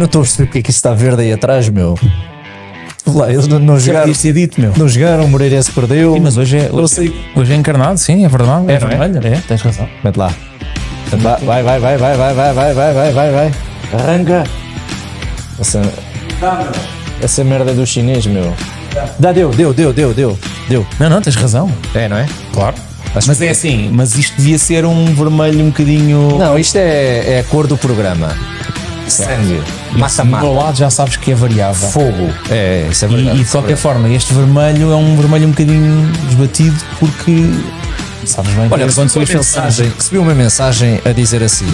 não estou a perceber porque é que isso está verde aí atrás, meu. Lá, eles não, não é jogaram. Isso é dito, meu. Não jogaram, o Moreirense perdeu. Sim, mas hoje é, hoje, hoje é encarnado, sim, é verdade. É, é, é? vermelho, é? é? tens razão. Mete lá. Vai, vai, vai, vai, vai, vai, vai, vai, vai, vai, vai. Arranca. Essa, essa merda é do chinês, meu. Tá. Dá, deu, deu, deu, deu, deu. Deu. Não, não, tens razão. É, não é? Claro. Acho mas que... é, é. assim, mas isto devia ser um vermelho um bocadinho. Não, isto é, é a cor do programa. Sangue massa má. Do lado já sabes que é variável. Fogo. É, isso é verdade. E, e de qualquer é forma, este vermelho é um vermelho um bocadinho desbatido porque sabes bem Olha, recebi uma, mensagem, recebi uma mensagem a dizer assim: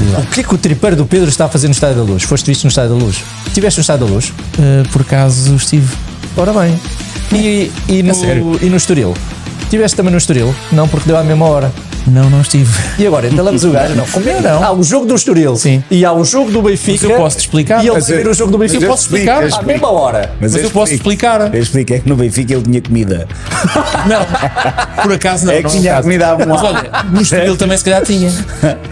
Exato. O que é que o tripeiro do Pedro está a fazer no Estádio da Luz? Foste visto no Estádio da Luz? tiveste no Estádio da Luz? Uh, por acaso estive. Ora bem. E, e, no, é e no Estoril? tiveste também no Estoril? Não, porque deu à mesma hora. Não, não estive. E agora, entalamos o gajo? Não, comigo não. Há o jogo do Estoril. Sim. E há o jogo do Benfica. Mas eu posso-te explicar. E ele vai ver é- o jogo do Benfica. Eu posso explicar. À mesma hora. Mas, eu, posso explicar. Eu expliquei é que no Benfica ele tinha comida. Não, por acaso não. É que tinha comida à Mas olha, no Estoril também se calhar tinha.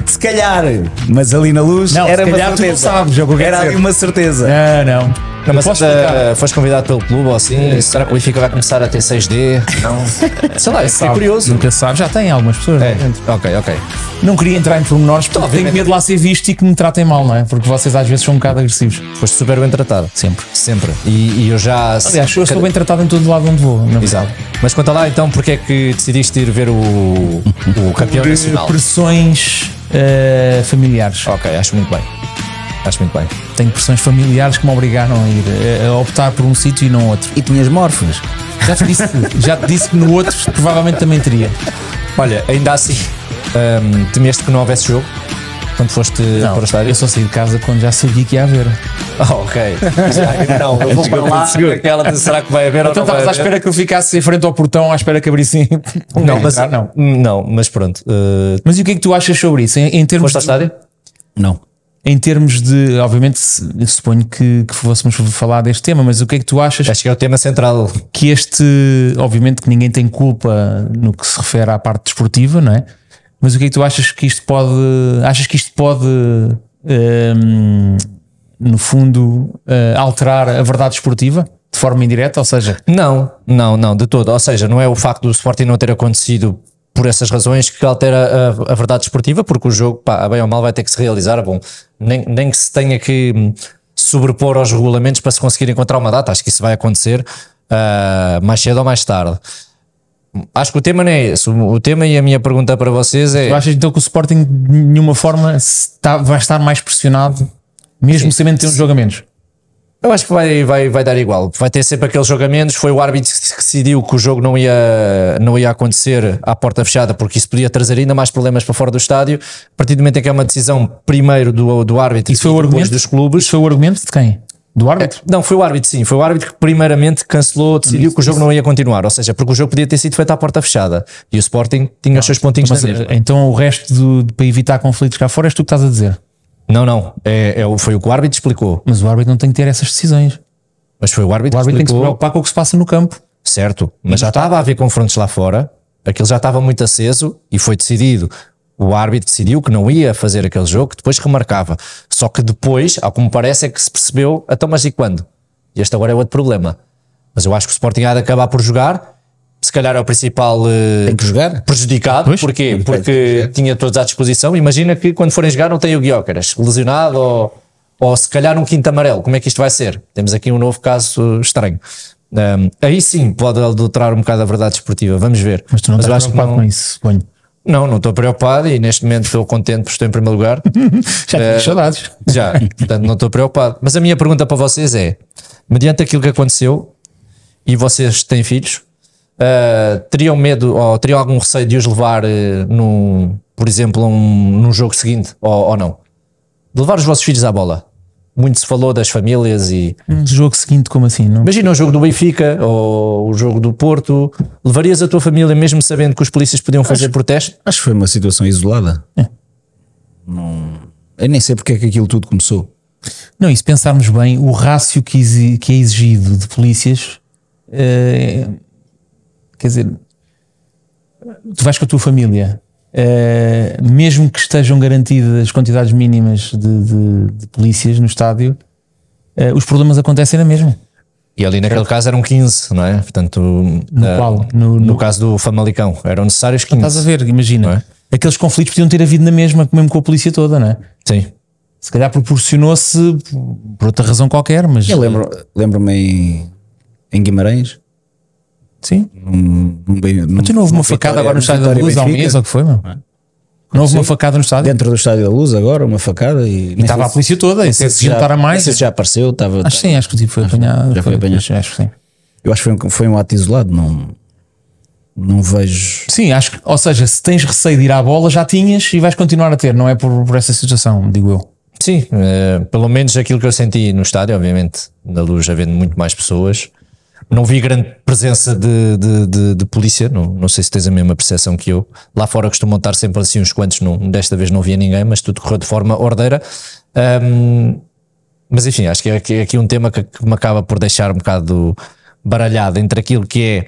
Se calhar. Mas ali na luz não, era se calhar uma certeza. Tu não sabes, é era ali uma certeza. Não, não. Não, mas posso uh, foste convidado pelo clube ou assim? Será que o Benfica vai começar a ter 6D? Não. Sei lá, é curioso. Nunca sabe, já tem algumas pessoas. É. Ok, ok. Não queria entrar em pormenores porque Obviamente. tenho medo de lá ser visto e que me tratem mal, não é? Porque vocês às vezes são um bocado agressivos. Foste super bem tratado. Sempre. Sempre. E, e eu já. Aliás, eu estou bem tratado em todo lado onde vou. É? Exato. Mas conta lá então porque é que decidiste ir ver o, o campeão Por nacional? Pressões uh, familiares. Ok, acho muito bem. Acho muito bem tenho pressões familiares que me obrigaram a ir, eh, a optar por um sítio e não outro. E tinhas morfos? Já te disse, já te disse que no outro provavelmente também teria. Olha, ainda assim, um, ehm, temeste que não houvesse jogo? quando foste não, para o estádio? Eu só saí de casa quando já sabia que ia haver. Oh, ok. Já, não, eu vou para lá aquela de será que vai haver então, ou não estavas à espera que eu ficasse em frente ao portão, à espera que abrissem. Um não, mas, não. não, mas pronto. Uh... Mas e o que é que tu achas sobre isso? Em, em termos foste ao estádio? Não em termos de, obviamente, suponho que, que fôssemos falar deste tema, mas o que é que tu achas? Acho que é o tema central. Que este, obviamente, que ninguém tem culpa no que se refere à parte desportiva, não é? Mas o que é que tu achas que isto pode? Achas que isto pode, um, ehm, no fundo, uh, alterar a verdade desportiva De forma indireta, ou seja? Não, não, não, de todo. Ou seja, não é o facto do Sporting não ter acontecido por essas razões que altera a, a verdade esportiva, porque o jogo, pá, bem ou mal, vai ter que se realizar. Bom, nem, nem que se tenha que hum, sobrepor aos regulamentos para se conseguir encontrar uma data, acho que isso vai acontecer uh, mais cedo ou mais tarde. Acho que o tema não é esse. O tema e a minha pergunta para vocês é. Tu achas então que o Sporting de nenhuma forma está, vai estar mais pressionado, mesmo sabendo ter um jogo a menos? Eu acho que vai, vai, vai dar igual. Vai ter sempre aqueles jogamentos. Foi o árbitro que decidiu que o jogo não ia, não ia acontecer à porta fechada, porque isso podia trazer ainda mais problemas para fora do estádio. A partir do momento em que é uma decisão primeiro do, do árbitro isso e foi o argumento dos clubes. Isso foi o argumento de quem? Do é, árbitro? É, não, foi o árbitro, sim. Foi o árbitro que primeiramente cancelou, decidiu isso, que o jogo isso. não ia continuar. Ou seja, porque o jogo podia ter sido feito à porta fechada. E o Sporting tinha não, os ah, seus pontinhos então, mas, Então o resto do, para evitar conflitos cá fora és tu que estás a dizer? Não, não. É, é, foi o que o árbitro explicou. Mas o árbitro não tem que ter essas decisões. Mas foi o árbitro, o árbitro que explicou. tem que se preocupar com o que se passa no campo. Certo, mas já estava a haver confrontos lá fora, aquilo já estava muito aceso e foi decidido. O árbitro decidiu que não ia fazer aquele jogo, que depois remarcava. Só que depois, ao que me parece, é que se percebeu, até então, mais e quando? E Este agora é outro problema. Mas eu acho que o Sporting há de acabar por jogar se calhar é o principal uh, prejudicado. Pois? Porquê? Porque tinha todos à disposição. Imagina que quando forem jogar não tem o Guiócaras, lesionado ou, ou se calhar um quinto amarelo. Como é que isto vai ser? Temos aqui um novo caso estranho. Um, aí sim pode adulterar um bocado a verdade esportiva, vamos ver. Mas tu não Mas estás preocupado não... com isso, suponho. Não, não estou preocupado e neste momento estou contente por estou em primeiro lugar. já tenho uh, eh, saudades. Já, portanto não estou preocupado. Mas a minha pergunta para vocês é: mediante aquilo que aconteceu, e vocês têm filhos, Uh, teriam medo ou teriam algum receio de os levar, uh, num, por exemplo, um, num jogo seguinte ou, ou, não? De levar os vossos filhos à bola. Muito se falou das famílias e. Um jogo seguinte, como assim? Não... Imagina o jogo do Benfica ou o jogo do Porto. Levarias a tua família mesmo sabendo que os polícias podiam fazer acho, protesto? Acho que foi uma situação isolada. É. Não... Eu nem sei porque é que aquilo tudo começou. Não, e se pensarmos bem, o rácio que, que é exigido de polícias. Eh, quer dizer, tu vais com a tua família, uh, mesmo que estejam garantidas as quantidades mínimas de, de, de polícias no estádio, uh, os problemas acontecem na mesma. E ali naquele caso eram 15, não é? Portanto, no, uh, qual? No, no, no, caso do Famalicão, eram necessários 15. Estás a ver, imagina. É? Aqueles conflitos podiam ter havido na mesma, mesmo com a polícia toda, não é? Sim. Se calhar proporcionou-se por outra razão qualquer, mas. Eu lembro-me lembro em, em Guimarães, Sim. Num, num, num, não houve uma facada agora no Estádio da Luz há um mês, ou que foi, não é? Não houve uma facada no estádio? Dentro do estádio da Luz, agora, uma facada. E, e estava a polícia toda, e se juntar a mais. já apareceu, estava. Acho que sim, acho que o tipo foi apanhado. Já foi, apanhado. Acho, que sim. Eu acho que foi um, foi um ato isolado, não. Não vejo. Sim, acho que, ou seja, se tens receio de ir à bola, já tinhas e vais continuar a ter, não é por, por essa situação, digo eu. Sim, é, pelo menos aquilo que eu senti no estádio, obviamente, na luz havendo muito mais pessoas, não vi grande presença de, de, de, de polícia, não, não, sei se tens a mesma percepção que eu. Lá fora costumam estar sempre assim uns quantos, não, desta vez não via ninguém, mas tudo correu de forma ordeira. Um, mas enfim, acho que é, é, aqui um tema que, que, me acaba por deixar um bocado baralhado entre aquilo que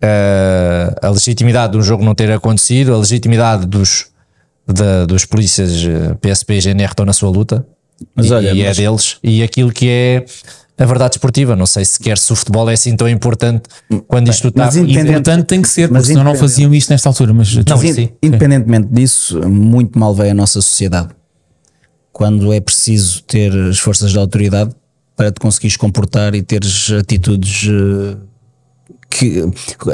é uh, a legitimidade de um jogo não ter acontecido, a legitimidade dos, de, dos polícias PSP ah, e GNR estão na sua luta, mas e, olha, e é mas... é deles, e aquilo que é a verdade esportiva. Não sei sequer se o futebol é assim tão importante quando isto está. Mas importante tem que ser, porque senão não faziam isto nesta altura. Mas, não, mas in, independentemente disso, muito mal vem a nossa sociedade quando é preciso ter as forças da autoridade para te conseguires comportar e teres atitudes eh, que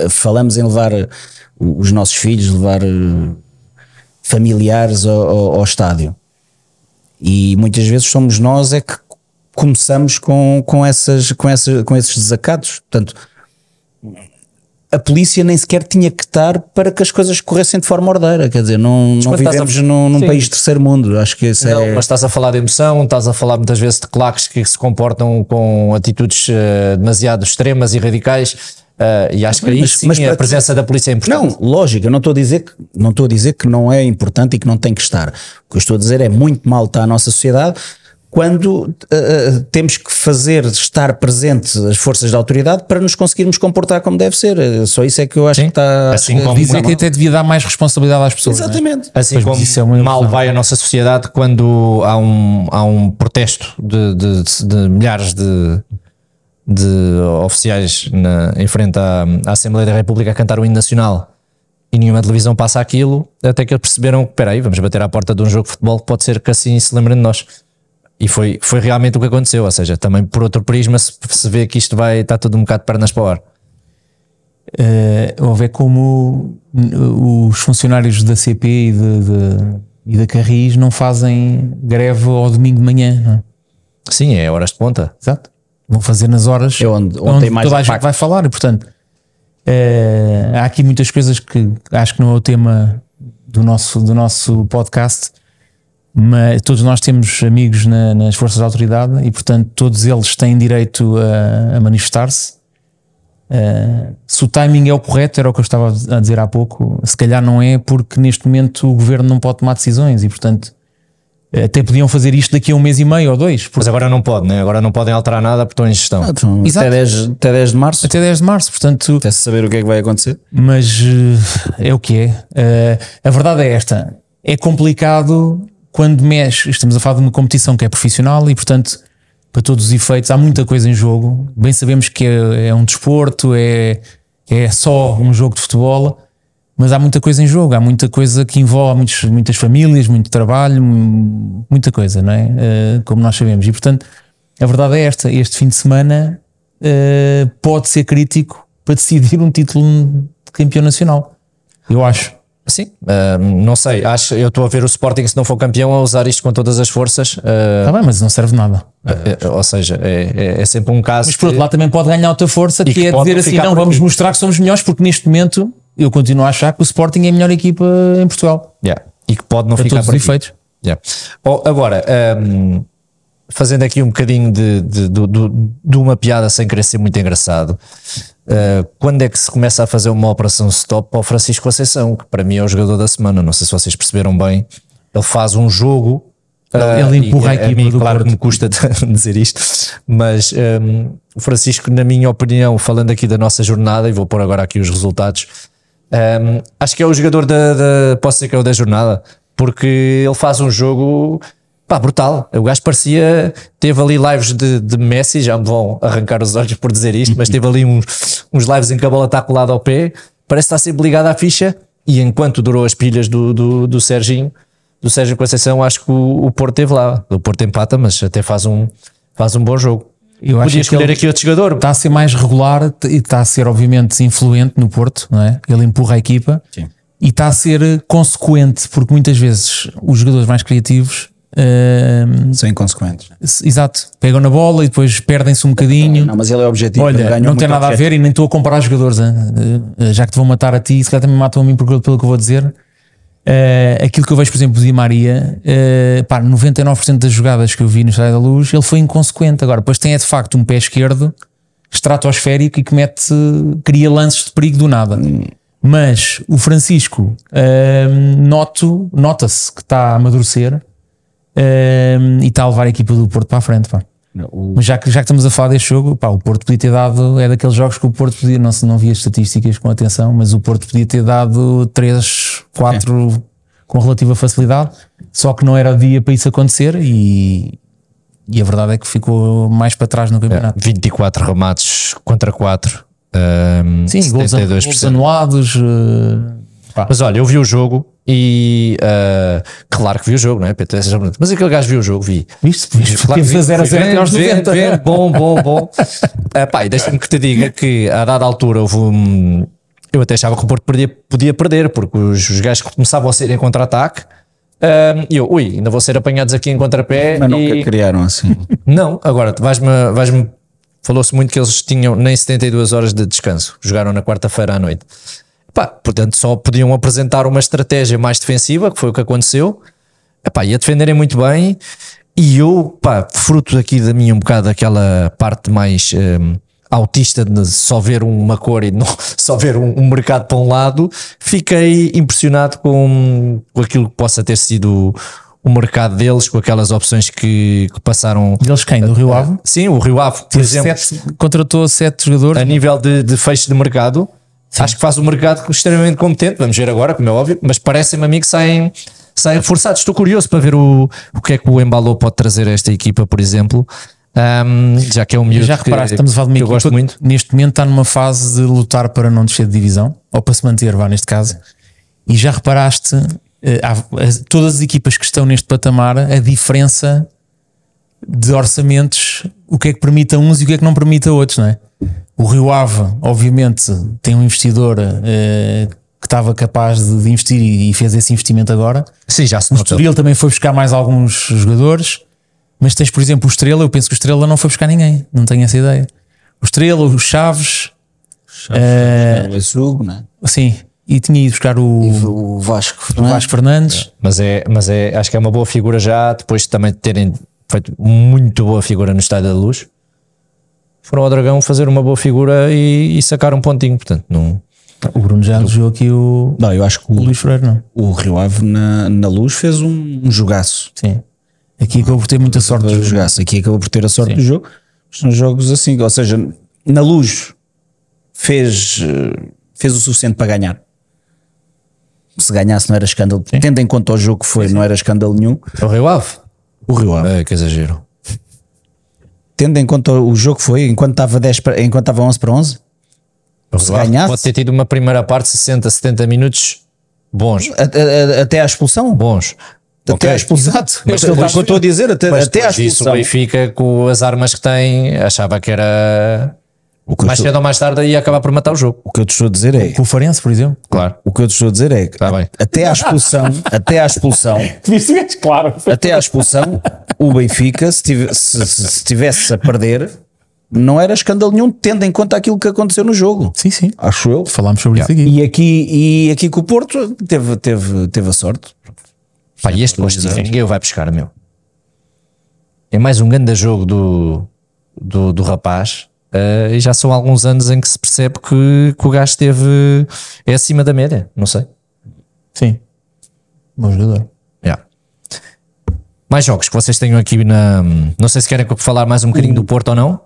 falamos em levar eh, os nossos filhos, levar eh, familiares ao, ao, ao estádio. E muitas vezes somos nós é que começamos com, com, essas, com, essa, com esses desacatos. Portanto, a polícia nem sequer tinha que estar para que as coisas corressem de forma ordeira. Quer dizer, não, não vivemos a... num, num país de terceiro mundo. Acho que isso não, é... Mas estás a falar de emoção, estás a falar muitas vezes de claques que se comportam com atitudes uh, demasiado extremas e radicais. Uh, e acho que aí sim mas a presença te... da polícia é importante. Não, lógico, eu não estou, a dizer que, não estou a dizer que não é importante e que não tem que estar. O que eu estou a dizer é muito mal está a nossa sociedade quando uh, temos que fazer estar presente as forças da autoridade para nos conseguirmos comportar como deve ser. Eh, só isso é que eu acho Sim. que está assim como dizer que até devia dar mais responsabilidade às pessoas. É? Exatamente. É? Assim pois como é mal vai a nossa sociedade quando há um, há um protesto de, de, de, de milhares de, de oficiais na, em frente à, à, Assembleia da República a cantar o hino nacional e nenhuma televisão passa aquilo, até que eles perceberam que, espera aí, vamos bater à porta de um jogo de futebol pode ser que assim se lembrem de nós. E foi, foi realmente o que aconteceu. Ou seja, também por outro prisma se, se vê que isto vai estar tudo um bocado de pernas para o ar. Uh, eh, ou ver como os funcionários da CP e, de, de, e da Carris não fazem greve ao domingo de manhã. É? Sim, é horas de ponta. Exato. Vão fazer nas horas é onde, onde, onde mais toda a gente vai falar. E, portanto, uh, há aqui muitas coisas que acho que não é o tema do nosso, do nosso podcast, mas todos nós temos amigos na, nas forças de autoridade e, portanto, todos eles têm direito a, a manifestar-se. Uh, se o timing é o correto, era o que eu estava a dizer há pouco, se calhar não é, porque neste momento o governo não pode tomar decisões e, portanto, até podiam fazer isto daqui a um mês e meio ou dois. Porque... Mas agora não pode, né? agora não podem alterar nada porque estão em gestão. Ah, então, até, 10, até 10 de março. Até 10 de março, portanto. Até se saber o que é que vai acontecer. Mas uh, é o que é. Uh, a verdade é esta: é complicado quando mexe, estamos a falar de uma competição que é profissional e, portanto, para todos os efeitos, há muita coisa em jogo. Bem sabemos que é, é um desporto, é, é só um jogo de futebol, mas há muita coisa em jogo, há muita coisa que envolve muitos, muitas famílias, muito trabalho, muita coisa, não é? Uh, como nós sabemos. E, portanto, a verdade é esta: este fim de semana uh, pode ser crítico para decidir um título de campeão nacional. Eu acho. Sim, uh, não sei, acho, eu estou a ver o Sporting, se não for campeão, a usar isto com todas as forças. Está ehm, uh, bem, mas não serve nada. Uh, ou seja, é, é, é, sempre um caso. Mas por outro lado, também pode ganhar outra força, que, que, é dizer assim: não, vamos mostrar que somos melhores, porque neste momento eu continuo a achar que o Sporting é a melhor equipa em Portugal. Yeah. E que pode não Para ficar por efeitos. Yeah. Oh, agora, um, ehm, fazendo aqui um bocadinho de de, de, de, de uma piada sem querer ser muito engraçado. Eh, quando é que se começa a fazer uma operação stop ao Francisco Conceição, que para mim é o jogador da semana, não sei se vocês perceberam bem, ele faz um jogo. Ele, uh, ele empurra é a equipa a mim, do claro que me custa dizer isto, mas um, ehm, o Francisco, na minha opinião, falando aqui da nossa jornada, e vou pôr agora aqui os resultados, um, ehm, acho que é o jogador da, da. Posso dizer que é o da jornada, porque ele faz um jogo Pá, brutal. O gajo parecia. Teve ali lives de, de, Messi, já me vão arrancar os olhos por dizer isto, mas teve ali uns, uns lives em que a bola está colada ao pé. Parece estar sempre ligada à ficha. E enquanto durou as pilhas do, do, do Serginho, do Sérgio Conceição, acho que o, o Porto teve lá. O Porto empata, mas até faz um, faz um bom jogo. Eu Podia escolher aqui outro jogador. Está a ser mais regular e está a ser, obviamente, influente no Porto, não é? Ele empurra a equipa Sim. e está a ser consequente, porque muitas vezes os jogadores mais criativos Uh, São inconsequentes. Exato, pegam na bola e depois perdem-se um bocadinho. Não, mas ele é objetivo. Olha, não tem nada a ver e nem estou a comparar jogadores. Uh, já que te vão matar a ti, se calhar também matam a mim pelo que eu vou dizer. Uh, aquilo que eu vejo, por exemplo, de Maria, uh, pá, 99% das jogadas que eu vi no Estádio da Luz, ele foi inconsequente. Agora, depois tem é de facto um pé esquerdo estratosférico e que mete, cria lances de perigo do nada. Hum. Mas o Francisco, uh, noto, nota-se que está a amadurecer e está a levar a equipa do Porto para a frente. Pá. Não, o... Mas já que, já que estamos a falar deste jogo, pá, o Porto podia ter dado. É daqueles jogos que o Porto podia. Não, se não via estatísticas com atenção, mas o Porto podia ter dado 3, 4 é. com relativa facilidade. Só que não era o dia para isso acontecer e, e a verdade é que ficou mais para trás no é, campeonato. É, 24 remates contra 4. Um, Sim, gols, gols, anulados. Uh, mas olha, eu vi o jogo e uh, claro que vi o jogo, não é? é Mas aquele gajo viu o jogo, vi. Viste, viste, claro, vi, a 0 a 0 até aos 90. Vende, bom, bom, bom. uh, pá, deixa-me que te diga que a dada altura houve um, Eu até achava que o Porto podia, podia perder, porque os, os gajos começavam a ser em contra-ataque. Um, e eu, ui, ainda vou ser apanhados aqui em contrapé. Mas nunca e... criaram assim. Não, agora vais-me. Vais Falou-se muito que eles tinham nem 72 horas de descanso, jogaram na quarta-feira à noite. Epá, portanto, só podiam apresentar uma estratégia mais defensiva, que foi o que aconteceu. Epá, e defenderem muito bem. E eu, pá, fruto aqui da minha um bocado aquela parte mais um, autista de só ver uma cor e não, só ver um, um, mercado para um lado, fiquei impressionado com, com aquilo que possa ter sido o mercado deles com aquelas opções que, que passaram. Deles quem? Do Rio Ave? Sim, o Rio Ave, por exemplo. Sete, contratou sete jogadores. A nível de, de fecho de mercado, Sim. Acho que faz o mercado extremamente competente. Vamos ver agora, como é óbvio, mas parece-me a mim que saem, saem reforçados. Estou curioso para ver o, o que é que o Embalou pode trazer a esta equipa, por exemplo. Um, já que é um miúdo já reparaste, que, estamos a falar de uma eu gosto muito. neste momento está numa fase de lutar para não descer de divisão ou para se manter, vá neste caso. E já reparaste uh, todas as equipas que estão neste patamar a diferença de orçamentos, o que é que permite a uns e o que é que não permite a outros, não é? O Rio Ave, obviamente, tem um investidor eh, que estava capaz de, de investir e, e, fez esse investimento agora. Sim, já se O Estoril também foi buscar mais alguns jogadores, mas tens, por exemplo, o Estrela. Eu penso que o Estrela não foi buscar ninguém, não tenho essa ideia. O Estrela, o Chaves. Chaves uh, o Azugo, não é? Sim, e tinha ido buscar o, o Vasco Fernandes. O Vasco Fernandes. É. Mas, é, mas é, acho que é uma boa figura já, depois de também terem feito muito boa figura no Estádio da Luz foram ao Dragão fazer uma boa figura e, e sacar um pontinho, portanto, não. O Bruno já elogiou aqui o. Não, eu acho que o, o Luís Freire não. O Rio Ave na, na luz fez um, um jogaço. Sim. Aqui acabou por ter muita sorte do jogaço. Aqui acabou por ter a sorte Sim. do jogo. São jogos assim, ou seja, na luz fez, eh, fez o suficiente para ganhar. Se ganhasse não era escândalo. Sim. Tendo em conta o jogo que foi, Sim. não era escândalo nenhum. É o Rio Ave. O Rio Ave. É, que exagero tendo em conta o jogo que foi, enquanto estava, 10 para, enquanto estava 11 para 11? Se ganhasse. Pode ter tido uma primeira parte 60, 70 minutos bons. A, a, a, até à expulsão? Bons. Até okay. à expulsão. Exato. Mas, é eu estou a dizer, até, até à expulsão. Mas Isso o Benfica, com as armas que tem, achava que era mais cedo ou mais tarde ia acabar por matar o jogo. O que eu te estou a dizer é. Com o Farense, por exemplo? Claro. O que eu te estou a dizer é. Tá a, até à expulsão. até à expulsão. claro. Até à expulsão, o Benfica, se, se, tivesse a perder, não era escândalo nenhum, tendo em conta aquilo que aconteceu no jogo. Sim, sim. Acho eu. Falámos sobre yeah. isso aqui. E aqui, e aqui com o Porto teve, teve, teve a sorte. Pá, e este gosto ninguém o vai buscar, meu. É mais um grande jogo do, do, do rapaz Uh, e já são alguns anos em que se percebe que, que o gajo esteve é acima da média, não sei. Sim, bom jogador. Yeah. Mais jogos que vocês tenham aqui na. Não sei se querem falar mais um bocadinho do Porto ou não.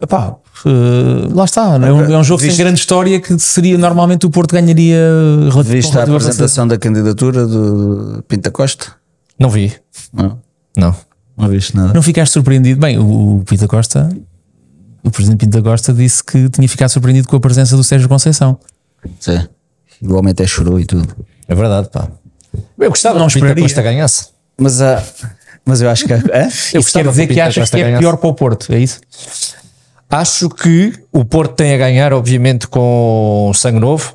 Epá, uh, lá está, é um, é um jogo Viste, sem grande história que seria normalmente o Porto ganharia Viste a apresentação da candidatura do Pinta Costa? Não vi. Não. Não. Não viste nada. Não ficaste surpreendido? Bem, o Pinta Costa o presidente Pinto da Costa disse que tinha ficado surpreendido com a presença do Sérgio Conceição. Sim. O homem até chorou e tudo. É verdade, pá. Eu gostava não, esperava que o Costa ganhasse. Mas, uh, mas eu acho que. É? eu de dizer que, que que é ganhasse. pior para o Porto, é isso? Acho que o Porto tem a ganhar, obviamente, com sangue novo,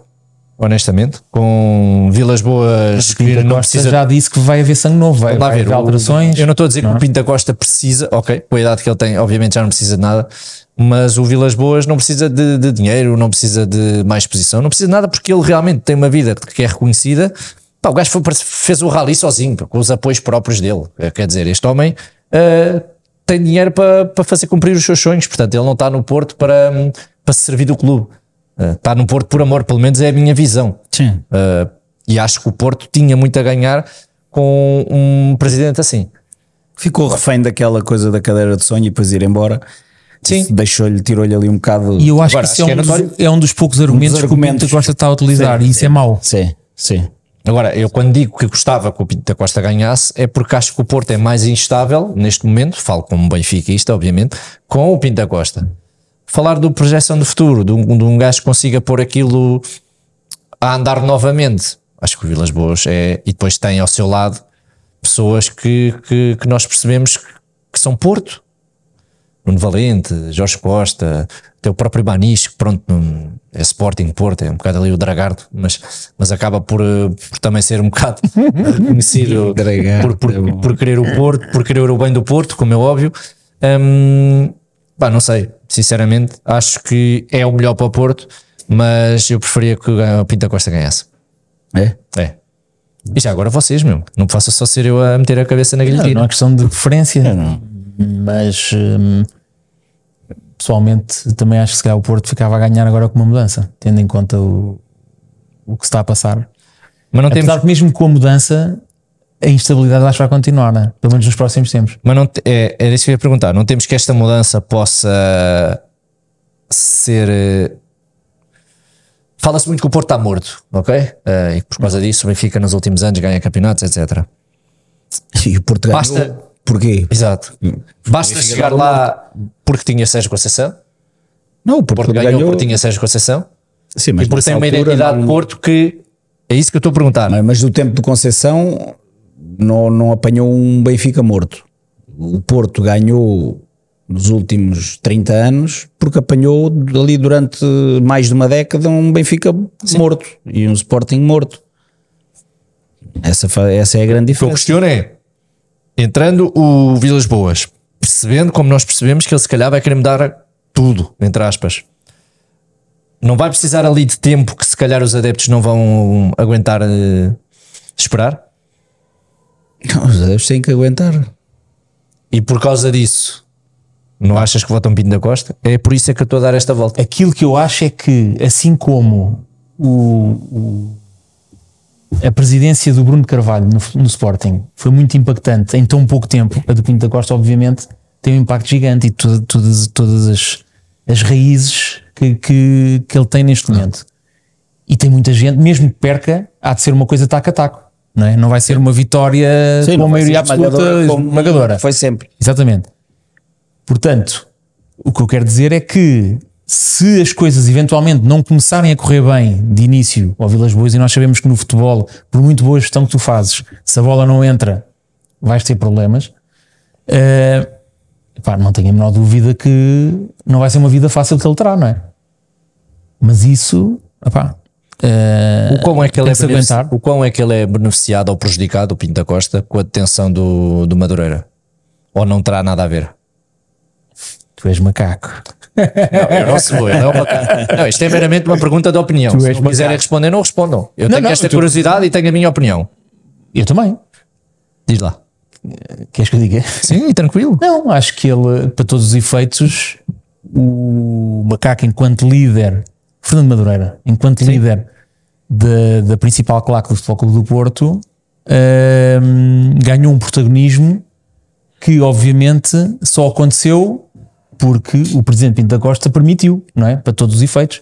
honestamente, com Vilas Boas que não precisa... já disse que vai haver sangue novo, vai, vai haver alterações. Eu não estou a dizer não. que o é? Pinta Costa precisa, ok, com a idade que ele tem, obviamente já não precisa de nada, mas o Vilas Boas não precisa de, de, dinheiro, não precisa de mais exposição, não precisa de nada porque ele realmente tem uma vida que é reconhecida. Pá, o gajo foi, fez o rally sozinho, com os apoios próprios dele. É, quer dizer, este homem uh, tem dinheiro para, fazer cumprir os seus sonhos, portanto, ele não está no Porto para, se servir do clube. Uh, está no Porto por amor, pelo menos é a minha visão. Sim. Uh, e acho que o Porto tinha muito a ganhar com um presidente assim. Ficou refém daquela coisa da cadeira de sonho e depois ir embora deixou-lhe, tirou-lhe ali um bocado. E eu acho Agora, que isso é, um dos, é, um dos, poucos argumentos, um dos argumentos que o Pinto Costa está a utilizar, sim, e isso sim, é mau. Sim, sim. Agora, eu quando digo que gostava que o Pinto da Costa ganhasse, é porque acho que o Porto é mais instável neste momento, falo como benfiquista, obviamente, com o Pinto da Costa. Falar do projeção do futuro, de um, de um gajo que consiga pôr aquilo a andar novamente. Acho que o Vilas Boas é, e depois tem ao seu lado pessoas que, que, que nós percebemos que são Porto, Nuno Valente, Jorge Costa, até o próprio que pronto, é Sporting Porto, é um bocado ali o Dragardo, mas, mas acaba por, eh, por também ser um bocado conhecido por, por, é por, querer o Porto, por querer o bem do Porto, como é óbvio. Hum, bah, não sei, sinceramente, acho que é o melhor para o Porto, mas eu preferia que o Pinta Costa ganhasse. É? É. E já agora vocês, meu, não faço só ser eu a meter a cabeça na guilhotina. Não, não é questão de preferência, não mas hum, pessoalmente também acho que se calhar o Porto ficava a ganhar agora com uma mudança, tendo em conta o, o que se está a passar. Mas não Apesar temos... que mesmo com a mudança a instabilidade acho que vai continuar, né? pelo menos nos próximos tempos. Mas não te... é, era isso que eu ia perguntar. Não temos que esta mudança possa ser. Eh, fala-se muito que o Porto está morto, ok? Uh, e por causa disso o Benfica nos últimos anos ganha campeonatos, etc. E o Porto ganhou, Basta... Porquê? Exato. Hum. Basta chegar lá porque tinha Sérgio Conceição. Não, porque Porto ganhou, ganhou porque tinha Sérgio Conceição. Sim, mas e porque tem uma identidade não... de Porto que é isso que eu estou a perguntar. Mas, mas do tempo do Conceição não, não apanhou um Benfica morto. O Porto ganhou nos últimos 30 anos porque apanhou ali durante mais de uma década um Benfica Sim. morto e um Sporting morto. Essa, essa é a grande diferença. O que eu questiono é entrando o Vilas Boas, percebendo como nós percebemos que ele se calhar vai querer mudar tudo, entre aspas. Não vai precisar ali de tempo que se calhar os adeptos não vão hum, aguentar uh, esperar? Não, os adeptos têm que aguentar. E por causa disso, não achas que votam Pinto da Costa? É por isso é que eu estou a dar esta volta. Aquilo que eu acho é que, assim como o, o a presidência do Bruno Carvalho no, no Sporting foi muito impactante em tão pouco tempo. A do Pinto da Costa, obviamente, tem um impacto gigante e todas, todas, todas as, as raízes que, que, que ele tem neste momento. E tem muita gente, mesmo que perca, há de ser uma coisa taco a taco. Não, é? não vai ser uma vitória Sim, com a maioria absoluta esmagadora. Foi sempre. Exatamente. Portanto, o que eu quero dizer é que se as coisas eventualmente não começarem a correr bem de início ao Vilas Boas, e nós sabemos que no futebol, por muito boa gestão que tu fazes, se a bola não entra, vais ter problemas. Uh, pá, não tenho a menor dúvida que não vai ser uma vida fácil que ele terá, não é? Mas isso, uh, o, quão é que ele é que o quão é que ele é beneficiado ou prejudicado, o Pinto da Costa, com a detenção do, do Madureira? Ou não terá nada a ver? Tu és macaco. Não, eu não sou, não, não, isto é meramente uma pergunta de opinião. Tu Se não quiserem responder, não respondam. Eu não, tenho não, esta tu... curiosidade e tenho a minha opinião. Eu também. Diz lá. Queres que eu diga? Sim, tranquilo. Não, acho que ele, para todos os efeitos, o macaco, enquanto líder, Fernando Madureira, enquanto Sim. líder da, da principal claque do Futebol Clube do Porto, ehm, ganhou um protagonismo que, obviamente, só aconteceu porque o presidente Pinto da Costa permitiu, não é? Para todos os efeitos.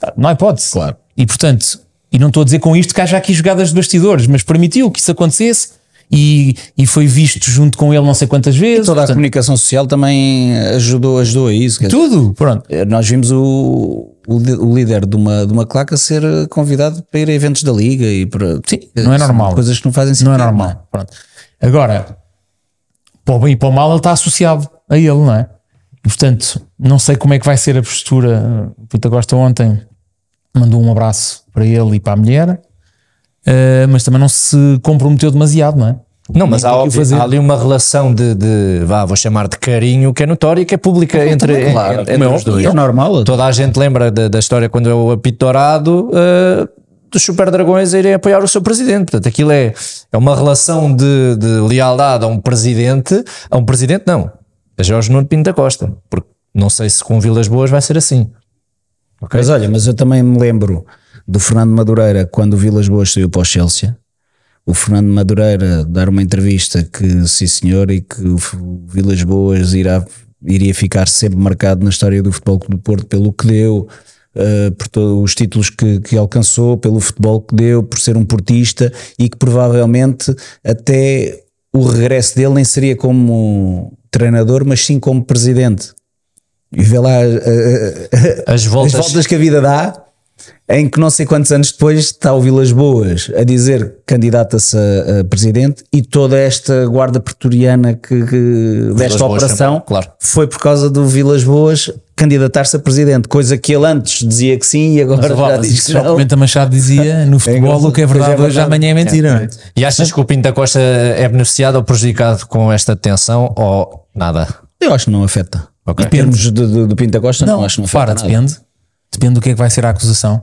Ah, não há hipótese. Claro. E portanto, e não estou a dizer com isto que haja aqui jogadas de bastidores, mas permitiu que isso acontecesse. E, e, foi visto junto com ele não sei quantas vezes. E toda portanto, a comunicação social também ajudou, ajudou a isso. Tudo, dizer, pronto. Eh, nós vimos o, o, o, líder de uma, de uma claca ser convidado para ir a eventos da Liga e para... Sim, eh, não é normal. Coisas que não fazem sentido. Não é normal, não é? pronto. Agora, para o bem e para o mal ele está associado a ele, não é? Portanto, não sei como é que vai ser a postura. O Pita Costa ontem mandou um abraço para ele e para a mulher, uh, mas também não se comprometeu demasiado, não é? Não, mas há, óbvio, há, ali uma relação de, de, vá, vou chamar de carinho, que é notória e que é pública é, entre, claro, entre, entre os dois. É normal. Toda a gente lembra da, da história quando é o apito dourado uh, eh, dos super dragões a irem apoiar o seu presidente. Portanto, aquilo é, é uma relação de, de lealdade a um presidente, a um presidente não, a Jorge Nuno Pinto da Costa, porque não sei se com Vilas Boas vai ser assim. Okay? Mas olha, mas eu também me lembro do Fernando Madureira quando o Vilas Boas saiu para o Chelsea. O Fernando Madureira dar uma entrevista que sim senhor e que o Vilas Boas irá, iria ficar sempre marcado na história do futebol do Porto pelo que deu, Uh, por todos os títulos que, que, alcançou, pelo futebol que deu, por ser um portista e que provavelmente até o regresso dele nem seria como treinador, mas sim como presidente. E vê lá uh, uh, as, voltas. as voltas que a vida dá em que não sei quantos anos depois está o Vilas Boas a dizer candidata-se a, a, presidente e toda esta guarda pretoriana que, que desta Boas operação sempre, claro. foi por causa do Vilas Boas candidatar-se a presidente, coisa que ele antes dizia que sim e agora Mas, já diz que não. O Pimenta Machado dizia no futebol é, o que é verdade, é verdade hoje amanhã é, é mentira. É? é, e achas que o Pinta Costa é beneficiado ou prejudicado com esta tensão ou nada? Eu acho que não afeta. Okay. Em termos do, Pinto Pinta Costa, não, não acho que não afeta. Para, nada. depende. Depende do que é que vai ser a acusação.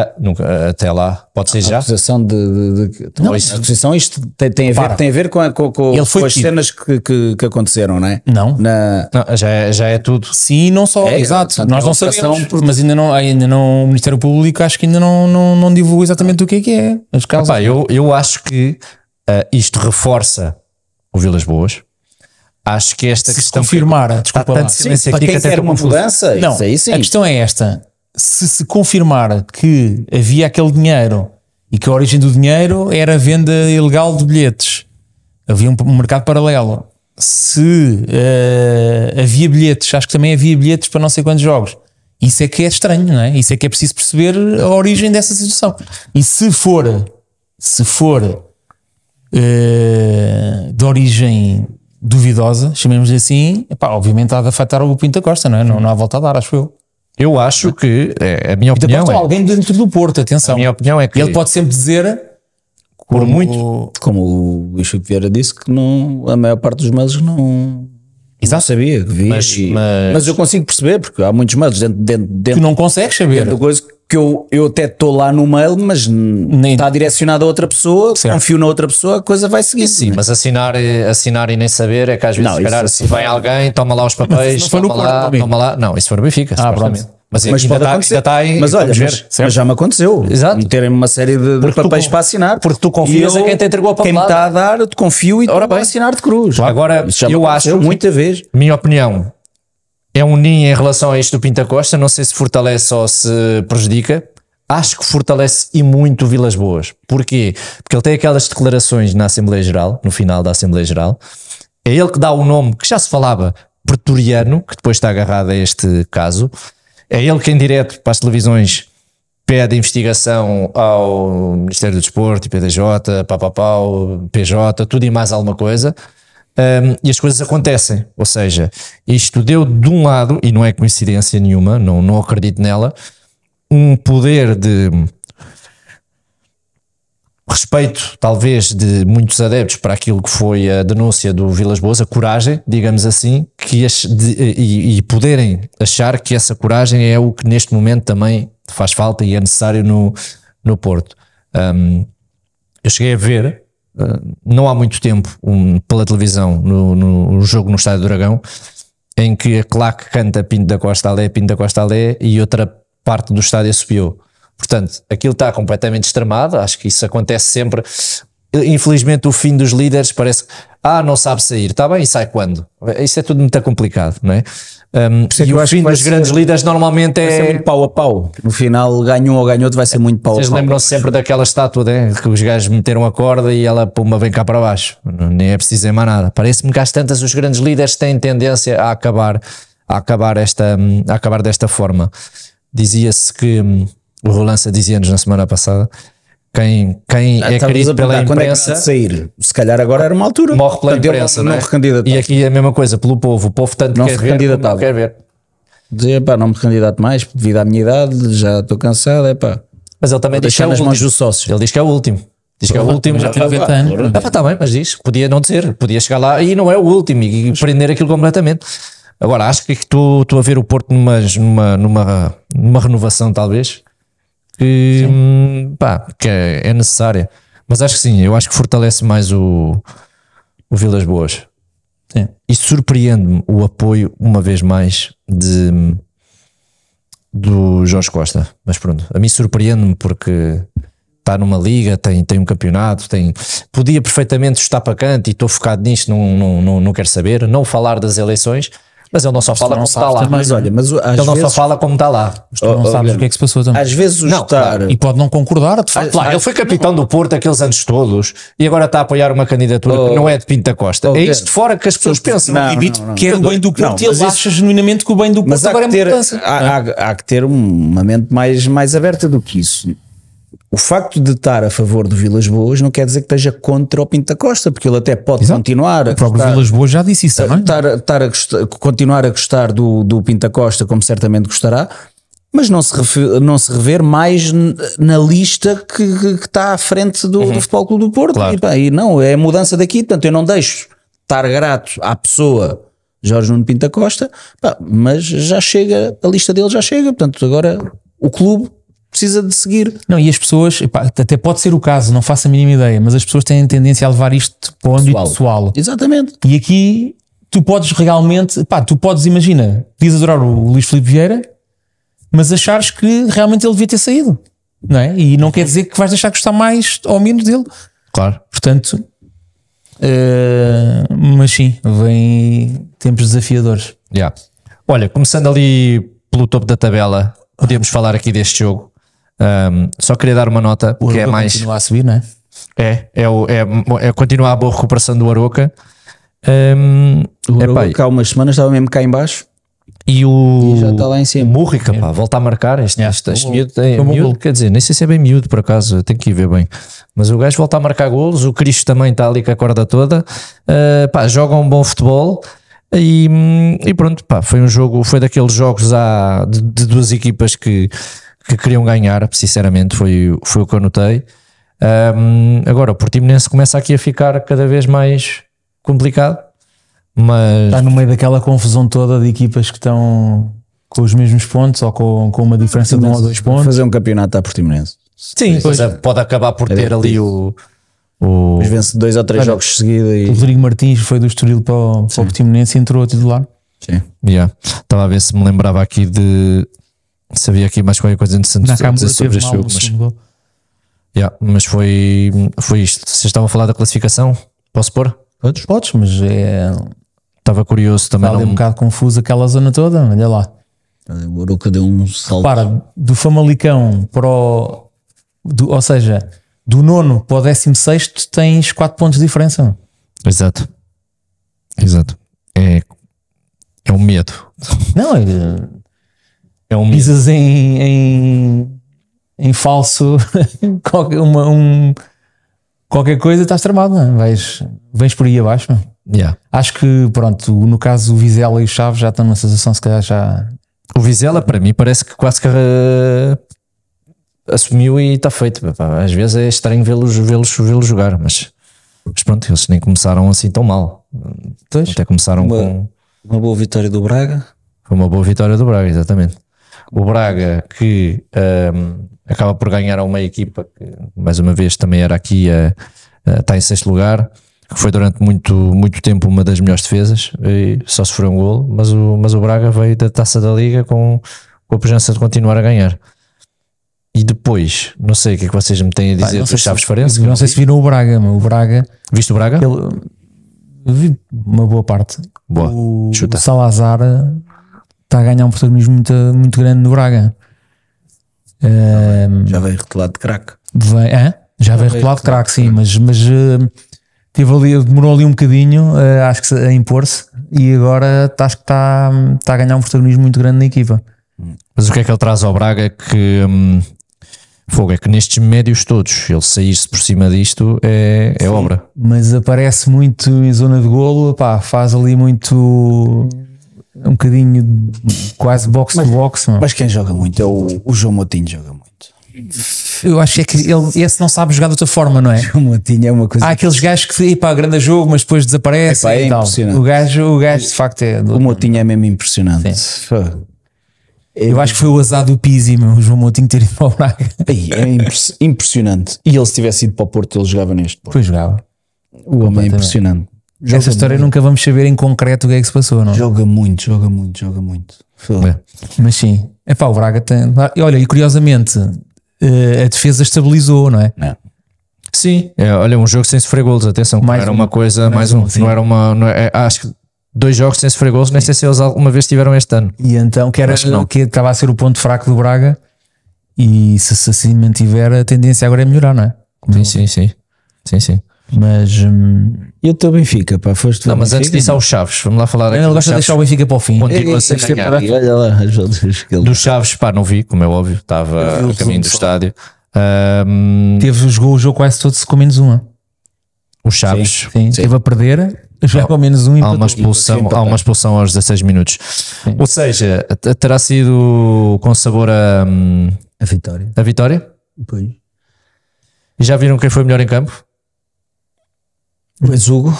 Ah, nunca, até lá, pode ser a já. Acusação de, de, de não, não, isso, acusação, isto tem, tem a ver, tem a ver com, a, com, com, Ele foi com as tido. cenas que, que, que, aconteceram, não é? Não, Na... não já, é, já é tudo. Sim, não só, é, exato. Portanto, nós é não sabemos, por... mas ainda não, ainda não, o Ministério Público acho que ainda não, não, não divulgou exatamente ah. o que é que é. As causas. Epá, eu, eu acho que uh, isto reforça o Vilas Boas, acho que esta se questão. Se confirmar, que, desculpa. Há tanto silêncio aqui que até uma mudança. Não, isso aí sim. a questão é esta se se confirmar que havia aquele dinheiro e que a origem do dinheiro era a venda ilegal de bilhetes, havia um, um mercado paralelo. Se uh, havia bilhetes, acho que também havia bilhetes para não sei quantos jogos. Isso é que é estranho, não é? Isso é que é preciso perceber a origem dessa situação. E se for, se for uh, de origem duvidosa, chamemos-lhe assim, epá, obviamente há de afetar o da Costa, não é? Não, não há volta a dar, acho eu. Eu acho que é, a minha opinião. Porto, é, alguém dentro do Porto, atenção. A minha opinião é que. Ele pode sempre dizer. Por como, muito. Como o Luís Vieira disse, que não, a maior parte dos meses não. Exato. Não sabia que vi. Mas, mas, mas, eu consigo perceber, porque há muitos meses dentro, dentro, dentro. que não consegues saber. Dentro do coisa que que eu, eu até estou lá no mail, mas nem... está direcionado a outra pessoa, certo. confio na outra pessoa, a coisa vai seguir. Sim, né? mas assinar, assinar e nem saber é que às vezes, não, se se vem alguém, toma lá os papéis, toma, lá, toma lá. Não, isso foi no Benfica, ah, mas, mas ainda, está, ainda está em. Mas olha, mas, mas, já me aconteceu. Exato. Terem uma série de, de papéis tu, para assinar. Porque tu confias eu, a quem te entregou a papel Quem me está a dar, eu te confio e Ora, tu bem. assinar de cruz. Agora, eu acho. Muita vez. Minha opinião é um ninho em relação a este do Pinta Costa, não sei se fortalece ou se prejudica. Acho que fortalece e muito Vilas Boas. Porquê? Porque ele tem aquelas declarações na Assembleia Geral, no final da Assembleia Geral. É ele que dá o nome que já se falava, pretoriano, que depois está agarrado a este caso. É ele que, em direto para as televisões, pede investigação ao Ministério do Desporto, IPDJ, papapau, PJ, tudo e mais alguma coisa um, e as coisas acontecem. Ou seja, isto deu de um lado, e não é coincidência nenhuma, não, não acredito nela, um poder de respeito, talvez, de muitos adeptos para aquilo que foi a denúncia do Vilas Boas, a coragem, digamos assim, que as, de, e, e, poderem achar que essa coragem é o que neste momento também faz falta e é necessário no, no Porto. Um, eu cheguei a ver ah, não há muito tempo, um, pela televisão, no, no, jogo no Estádio do Dragão, em que a claque canta Pinto da Costa Alé, Pinto da Costa Alé e outra parte do estádio subiu. Portanto, aquilo está completamente extremado, acho que isso acontece sempre. Infelizmente, o fim dos líderes parece que, ah, não sabe sair, está bem, e sai quando? Isso é tudo muito complicado, não é? Um, é que e eu o acho fim que dos ser, grandes líderes normalmente é. muito pau a pau. No final, ganhou ou ganhou, vai ser muito pau Vocês a pau. Vocês lembram-se sempre daquela estátua, né? que os gajos meteram a corda e ela, puma, vem cá para baixo. Nem é preciso dizer mais nada. Parece-me que às tantas os grandes líderes têm tendência a acabar, a acabar, esta, a acabar desta forma. Dizia-se que. Hum, o Rolança dizia-nos na semana passada quem, quem ah, é querido pela imprensa. É sair? Se calhar agora era uma altura. Morre pela Portanto, imprensa. Não, não é? E aqui é a mesma coisa, pelo povo. O povo tanto não quer, ver, não quer ver. Dizia, pá, não me candidato mais devido à minha idade, já estou cansado, é pá. Mas ele também Vou diz que é o último. Ele diz que é o último. Diz que é o último. Já tem 90 anos. Ah, está bem, mas diz, podia não dizer, podia chegar lá e não é o último e prender aquilo completamente. Agora, acho que é tu, tu a ver o Porto numa, numa, numa, numa renovação, talvez, que, pá, que é, é necessária. Mas acho que sim, eu acho que fortalece mais o, o Vilas Boas. Sim. E surpreende-me o apoio, uma vez mais, de, do Jorge Costa. Mas pronto, a mim surpreende-me porque está numa liga, tem, tem um campeonato, tem, podia perfeitamente estar para canto e estou focado nisto, não, não, não, não quero saber, não falar das eleições mas ele não só fala como está lá. Mas é? olha, mas às ele vezes, não só fala como está lá. Mas tu não oh, oh sabes Guilherme. o que é que se passou também. Às vezes o não, estar... E pode não concordar, de facto. Lá, ele foi capitão do Porto aqueles anos todos e agora está a apoiar uma candidatura oh, que não é de Pinta Costa. Oh, é isto de fora que as pessoas pensam. Não, não, não, que é o bem do Porto e ele acha genuinamente que o bem do Porto agora é mudança. Há que ter uma mente mais aberta do que isso o facto de estar a favor do Vilas Boas não quer dizer que esteja contra o Pinta Costa, porque ele até pode Exato. continuar. O próprio Vilas Boas já disse isso, não Estar, é? estar a gostar, continuar a gostar do, do Pinta Costa, como certamente gostará, mas não se, refer, não se rever mais na lista que, que, que está à frente do, uhum. do Futebol Clube do Porto. Claro. E, pá, e, não, é mudança daqui, portanto eu não deixo estar grato à pessoa Jorge Nuno Pinta Costa, pá, mas já chega, a lista dele já chega, portanto agora o clube precisa de seguir. Não, e as pessoas, epá, até pode ser o caso, não faço a mínima ideia, mas as pessoas têm tendência a levar isto para e de pessoal. Exatamente. E aqui tu podes realmente, pá, tu podes, imagina, diz adorar o Luís Filipe Vieira, mas achares que realmente ele devia ter saído, não é? E não quer dizer que vais deixar gostar mais ou menos dele. Claro. Portanto, uh, mas sim, vem tempos desafiadores. Yeah. Olha, começando ali pelo topo da tabela, podemos falar aqui deste jogo. Um, só queria dar uma nota o que é mais. continua a subir, não é? É, é, o, é, é continuar a boa recuperação do Aroca. Um, o Aroca há umas semanas estava mesmo cá embaixo. E o e já está lá em cima. Murrica, pá, volta a marcar. Este, yeah. este, este miúdo, é, miúdo quer dizer, nem sei se é bem miúdo por acaso, tenho que ir ver bem. Mas o gajo volta a marcar golos, o Cristo também está ali com a corda toda. Uh, pá, joga um bom futebol. E, e pronto, pá, foi um jogo, foi daqueles jogos há, de, de duas equipas que que queriam ganhar, sinceramente, foi, foi o que eu notei. Um, agora, o Portimonense começa aqui a ficar cada vez mais complicado, mas... Está no meio daquela confusão toda de equipas que estão com os mesmos pontos ou com, com uma diferença de um ou dois pontos. Fazer um campeonato à Portimonense. Sim, pois. pode acabar por é ter ali o... o... Mas vence dois ou três Olha, jogos seguidos. E... O Rodrigo Martins foi do Estoril para o, para o Portimonense e entrou a titular. Sim. Yeah. Estava a ver se me lembrava aqui de Sabia aqui mais qualquer coisa interessante dizer sobre este jogo. Mas, yeah, mas foi, foi isto. Vocês estavam a falar da classificação? Posso pôr? Podes, podes, mas é. Estava curioso também. Estava não... um bocado confuso aquela zona toda, olha lá. O Aroca deu um salto. Para, do Famalicão para o. Do, ou seja, do nono para o décimo sexto tens 4 pontos de diferença. Exato. Exato. É, é um medo. Não, é é um Pisas em, em, em falso, qualquer, uma, um, qualquer coisa estás tramado, não é? Vais, vens por aí abaixo. Yeah. Acho que, pronto, no caso o Vizela e o Chaves já estão numa sensação, se calhar já. O Vizela, para mim, parece que quase que uh, assumiu e está feito. Às vezes é estranho vê-los vê -los, vê -los jogar, mas, mas pronto, eles nem começaram assim tão mal. Pois, Até começaram uma, com. Uma boa vitória do Braga. Foi uma boa vitória do Braga, exatamente. O Braga, que um, acaba por ganhar a uma equipa que, mais uma vez, também era aqui, a, a, está em sexto lugar, que foi durante muito, muito tempo uma das melhores defesas, e só sofreu um golo, mas o, mas o Braga veio da taça da Liga com, com a presença de continuar a ganhar. E depois, não sei o que é que vocês me têm a dizer dos Chaves Farense. Não, sei se viram o Braga, mas o Braga. Viste o Braga? Ele, vi uma boa parte. Boa. O, Chuta. o Salazar está a ganhar um protagonismo muito, muito grande no Braga. já veio retelado de craque. Já, veio retelado de craque, sim, mas, mas ah, teve ali, demorou ali um bocadinho, ah, acho que a impor-se, e agora tá, acho que está, está a ganhar um protagonismo muito grande na equipa. Hum. Mas o que é que ele traz ao Braga é que. Hum, fogo, é que nestes médios todos, ele sair-se por cima disto é, é sim, obra. Mas aparece muito em zona de golo, pá, faz ali muito um bocadinho quase box to box. É? Mas quem joga muito é o, o João Motinho joga muito. Eu acho que, é que ele, esse não sabe jogar de outra forma, não é? João Motinho é uma coisa. Há aqueles gajos que, para a grande jogo, mas depois desaparece. é e tal. O gajo, o gajo de facto é. O Motinho é mesmo impressionante. É Eu acho que foi o azar do Pizzi, meu, o João Motinho ter ido para o Braga. É impressionante. E ele se tivesse ido para o Porto, ele jogava neste Porto. Pois jogava. O homem é impressionante. Joga Essa história muito. nunca vamos saber em concreto o que é que se passou, não? É? Joga muito, joga muito, joga muito. mas sim, é pá, o Braga tem. Olha, e curiosamente, eh, a defesa estabilizou, não é? Não. Sim, é, olha, um jogo sem sofrer golos, atenção, mais era uma coisa, mais, mais um, um não era uma. Não é, é, acho que dois jogos sem sofrer golos, nem sei se eles alguma vez tiveram este ano. E então, que era acho que, não. que estava a ser o ponto fraco do Braga, e se, se assim mantiver, a tendência agora é melhorar, não é? Como sim, sim, sim, sim, sim. Mas hum, eu estou Benfica, pá, foste Não, mas antes disso há os Chaves, vamos lá falar aqui. gosto de deixar o Benfica para o fim. continua a é, é, é olha lá, dos Chaves, pá, não vi, como é óbvio, estava a caminho do estádio. Um, teve, jogou o jogo quase todo com menos um O Chaves sim, sim, sim. teve a perder, jogou com menos um há uma expulsão Há uma expulsão aos 16 minutos. Sim. Ou seja, terá sido com sabor a, hum, a vitória. A vitória? Pois. E já viram quem foi melhor em campo? O Exugo.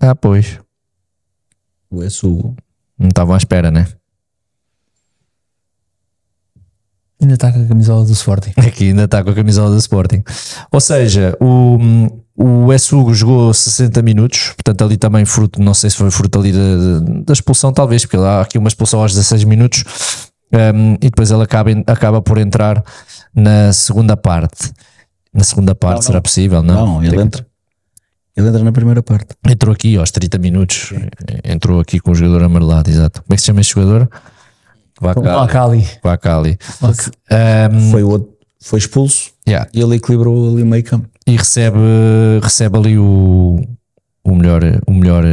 Ah, pois. O Exugo. Não estavam à espera, né? Ainda está com a camisola do Sporting. Aqui ainda está com a camisola do Sporting. Ou seja, o, o Essugo jogou 60 minutos, portanto ali também fruto, não sei se foi fruto ali da, da expulsão talvez, porque há aqui uma expulsão aos 16 minutos um, e depois ele acaba, acaba por entrar na segunda parte. Na segunda parte não, será possível, não? Não, ele entra, ele entra na primeira parte. Entrou aqui aos 30 minutos. Entrou aqui com o jogador amarelado, exato. Como é que se chama esse jogador? Vacali. Vacali. Um, foi, foi expulso yeah. e ele equilibrou ali meio campo. E recebe, recebe ali o, o melhor, o melhor,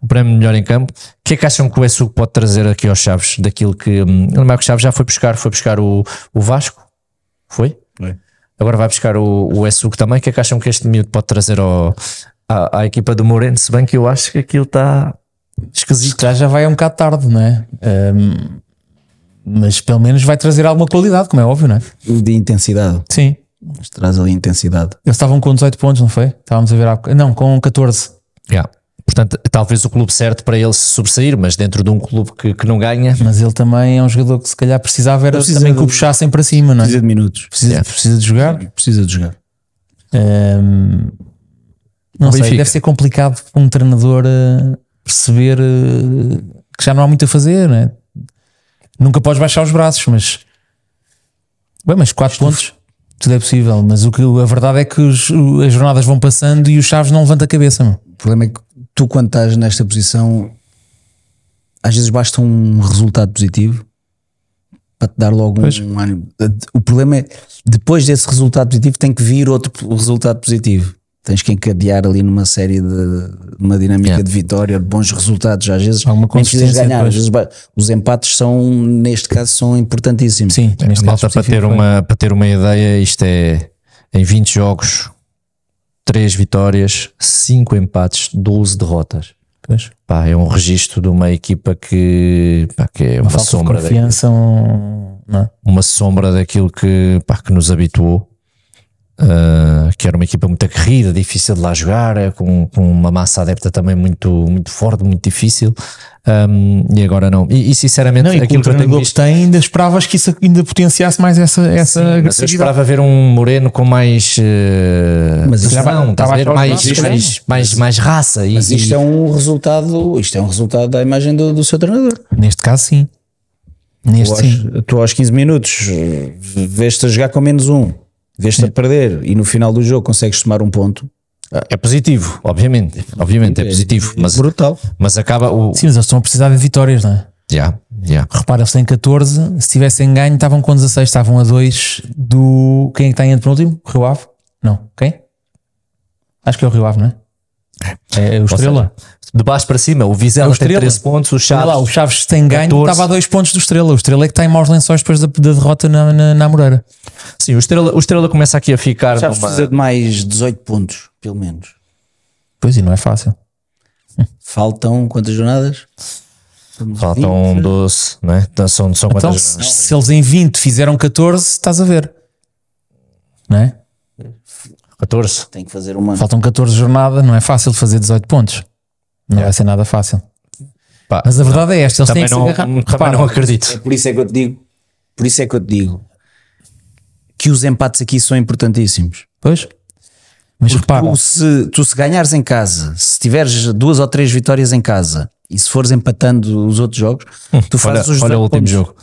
o prémio melhor em campo. O que é que acham que o ESU pode trazer aqui aos Chaves daquilo que. Hum, o Marco Chaves já foi buscar, foi buscar o, o Vasco? Foi? Agora vai buscar o, o Essuk também. O que é que acham que este miúdo pode trazer ao, à, à, equipa do Moreno? Se bem que eu acho que aquilo está esquisito. Já, já vai um bocado tarde, não é? Um, mas pelo menos vai trazer alguma qualidade, como é óbvio, não é? De intensidade. Sim. Mas traz ali intensidade. Eles estavam com 18 pontos, não foi? Estávamos a ver há... Não, com 14. Yeah. Portanto, talvez o clube certo para ele se sobressair, mas dentro de um clube que, que não ganha. Mas ele também é um jogador que se calhar precisava era precisa também de, que o puxassem para cima, não é? Precisa de minutos. Precisa, yeah. É. precisa de jogar? Precisa de jogar. Um, ehm, não sei, deve ser complicado para um treinador eh, perceber eh, que já não há muito a fazer, não é? Nunca podes baixar os braços, mas. Bem, mas 4 pontos. Tudo é possível, mas o que, a verdade é que os, as jornadas vão passando e os Chaves não levanta a cabeça. O problema é que tu, quando estás nesta posição, às vezes basta um resultado positivo para te dar logo pois. um ano. O problema é depois desse resultado positivo tem que vir outro resultado positivo. Tens que encadear ali numa série de uma dinâmica yeah. de vitória, de bons resultados. Às vezes uma consistência ganhar, às vezes, os empates são, neste caso, são importantíssimos. Sim, é, malta para ter, uma, para ter uma ideia, isto é em 20 jogos 3 vitórias, 5 empates, 12 derrotas. Pois. Pá, é um registro de uma equipa que, pá, que é uma, uma sombra. De confiança, daquilo, um... É? uma sombra daquilo que, pá, que nos habituou ah, que era uma equipa muito aguerrida, difícil de lá jogar, eh, com, com uma massa adepta também muito, muito forte, muito difícil. Um, e agora não. E, e sinceramente, não, e aquilo que eu tenho visto... É tem, ainda esperavas que isso ainda potenciasse mais essa, essa Sim, agressividade. eu esperava ver um Moreno com mais. Uh, mas não, não, estava ver, mais, mais, né? mais, mais, mais raça. Mas e, isto é um resultado, isto é um resultado da imagem do, do seu treinador. Neste caso, sim. Neste tu, sim. Aos, tu aos 15 minutos veste a jogar com menos um vês-te a perder e no final do jogo consegues tomar um ponto. Ah, é positivo, obviamente, obviamente é, é positivo, é, é, mas brutal. Mas acaba o. Sim, mas eles estão a precisar de vitórias, não é? Já, yeah, yeah. Repara, eles têm 14. Se tivessem ganho, estavam com 16, estavam a 2 do. Quem é que está em penúltimo? Rio Ave? Não, quem? Acho que é o Rio Ave, não é? É, é o Estrela. Seja, de baixo para cima, o Vizela é o tem 13 pontos, o Chaves. lá, o Chaves tem ganho, 14. estava a 2 pontos do Estrela. O Estrela é que está em maus lençóis depois da, da derrota na, na, na, Moreira. Sim, o Estrela, o Estrela começa aqui a ficar. O Chaves numa... precisa de mais 18 pontos, pelo menos. Pois e não é fácil. Faltam quantas jornadas? Faltam 20. 12, não é? Então, são, são então, se, se eles em 20 fizeram 14, estás a ver, não é? 14. Tem que fazer uma. Faltam 14 jornadas, não é fácil fazer 18 pontos. Não é. vai ser nada fácil. Pá, Mas a verdade não, é esta, eles têm que não, se agarrar. Repara, não acredito. É por isso é que eu te digo, por isso é que eu te digo que os empates aqui são importantíssimos. Pois. Mas Porque repara. Tu se, tu se ganhares em casa, se tiveres duas ou três vitórias em casa e se fores empatando os outros jogos, tu fazes olha, os Olha o último jogo.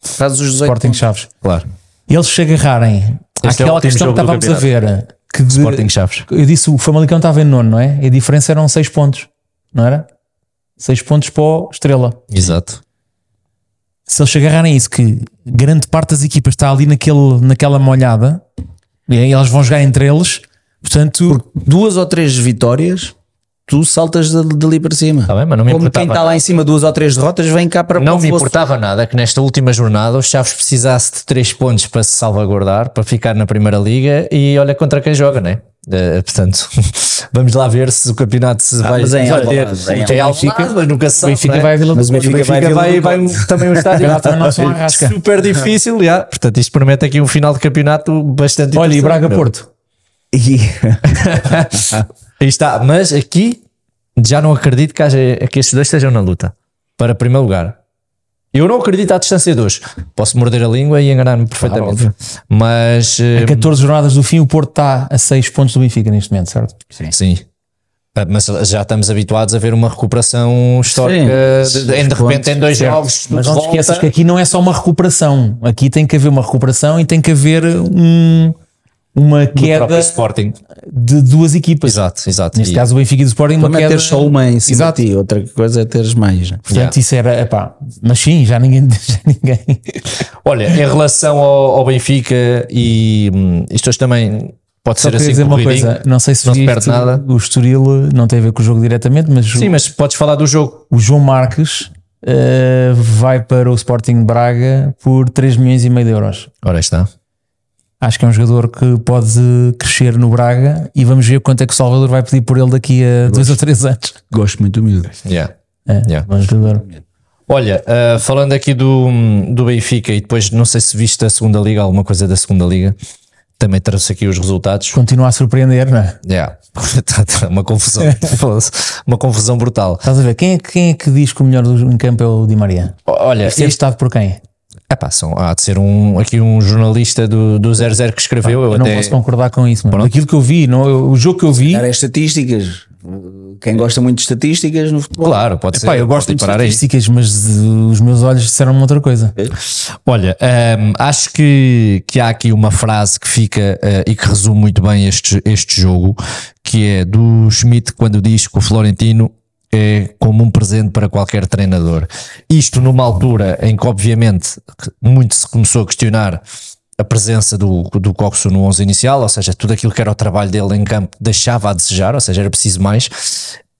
Fazes os 18 Sporting pontos. Chaves, claro eles se agarrarem este é àquela é questão que estávamos a ver. Que de, Sporting Chaves. Eu disse o Famalicão estava em nono, não é? E a diferença eram 6 pontos, não era? 6 pontos para o Estrela. Exato. Se eles se agarrarem a isso, que grande parte das equipas está ali naquele, naquela molhada, e elas vão jogar entre eles, portanto. Porque duas ou três vitórias tu saltas dali para cima. Tá bem, mas não me Como quem está lá em cima duas ou três derrotas vem cá para Não me fosse... importava nada que nesta última jornada o Chaves precisasse de três pontos para se salvaguardar, para ficar na primeira liga e olha contra quem joga, né? Uh, portanto, vamos lá ver se o campeonato se ah, vai mas em perder. Tem Alfica, mas nunca se sabe. Benfica né? vai, mas o Benfica, vai, vai, vai também um estádio super difícil. Yeah. Portanto, isto promete aqui um final de campeonato bastante Olha, e Braga Porto. está, mas aqui já não acredito que, haja, que estes dois estejam na luta. Para primeiro lugar. Eu não acredito à distância de hoje. Posso morder a língua e enganar-me perfeitamente. Claro, mas. Eh, a 14 jornadas do fim, o Porto está a 6 pontos do Benfica neste momento, certo? Sim. Sim. Ah, mas já estamos habituados a ver uma recuperação histórica Sim, de, de, repente em dois certo. jogos. Mas não te esqueças que aqui não é só uma recuperação. Aqui tem que haver uma recuperação e tem que haver um uma queda Sporting. de duas equipas. Exato, exato. Neste e caso o Benfica e o Sporting uma queda... é ter só uma em cima exato. ti, outra coisa é teres mais. Né? Portanto yeah. isso era, epá, mas sim, já ninguém... Já ninguém. Olha, em relação ao, ao Benfica e hum, isto hoje também pode Só ser assim dizer uma coisa, não sei se não se perde nada. o Estoril não tem a ver com o jogo diretamente, mas Sim, o, mas podes falar do jogo. O João Marques uh, vai para o Sporting Braga por 3 milhões e meio de euros. Ora está. Acho que é um jogador que pode crescer no Braga e vamos ver quanto é que o Salvador vai pedir por ele daqui a Gosto. dois ou três anos. Gosto muito do miúdo. Yeah. É, yeah. Bom jogador. Olha, uh, falando aqui do, do Benfica e depois não sei se viste a segunda liga, alguma coisa da segunda liga, também trouxe aqui os resultados. Continua a surpreender, não é? Yeah. Tá, tá, uma confusão, uma confusão brutal. Estás a ver, quem é, quem é que diz que o melhor em campo é o Di Maria? Olha, este, é este, estado por quem? Epá, são, há de ser um, aqui um jornalista do, do 00 que escreveu. eu, eu não posso concordar com isso, mano. Aquilo que eu vi, não, eu, o jogo que eu vi. Era é estatísticas. Quem gosta muito de estatísticas no futebol. Claro, pode Epá, ser. Eu gosto de estatísticas, aí. mas eh, os meus olhos disseram-me outra coisa. É. Olha, um, ehm, acho que, que há aqui uma frase que fica uh, e que resume muito bem este, este jogo, que é do Schmidt quando diz que o Florentino é como um presente para qualquer treinador. Isto numa altura em que, obviamente, muito se começou a questionar a presença do, do Coxo no 11 inicial, ou seja, tudo aquilo que era o trabalho dele em campo deixava a desejar, ou seja, era preciso mais.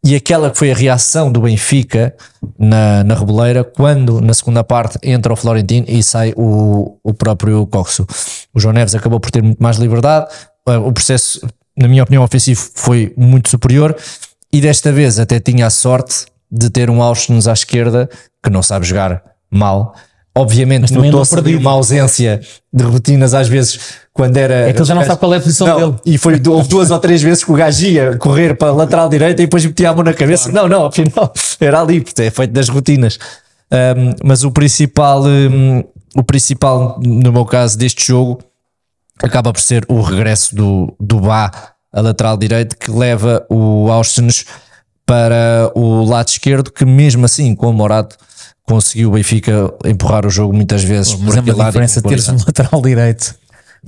E aquela que foi a reação do Benfica na, na Reboleira, quando na segunda parte entra o Florentino e sai o, o próprio Coxo. O João Neves acabou por ter muito mais liberdade, eh, o processo, na minha opinião, ofensivo foi muito superior e desta vez até tinha a sorte de ter um Austin à esquerda que não sabe jogar mal. Obviamente notou-se uma ausência de rotinas às vezes quando era. É que ele já não gajo... sabe qual é a posição não, dele. E foi houve duas ou três vezes que o gajo ia correr para a lateral direita e depois metia a mão na cabeça. Claro. Não, não, afinal era ali, porque é feito das rotinas. Um, mas o principal, um, o principal, no meu caso, deste jogo acaba por ser o regresso do, do Bá a lateral direito, que leva o Austin's para o lado esquerdo, que mesmo assim, com o Morato, conseguiu o Benfica empurrar o jogo muitas vezes. Pô, mas é uma diferença teres um lateral direito.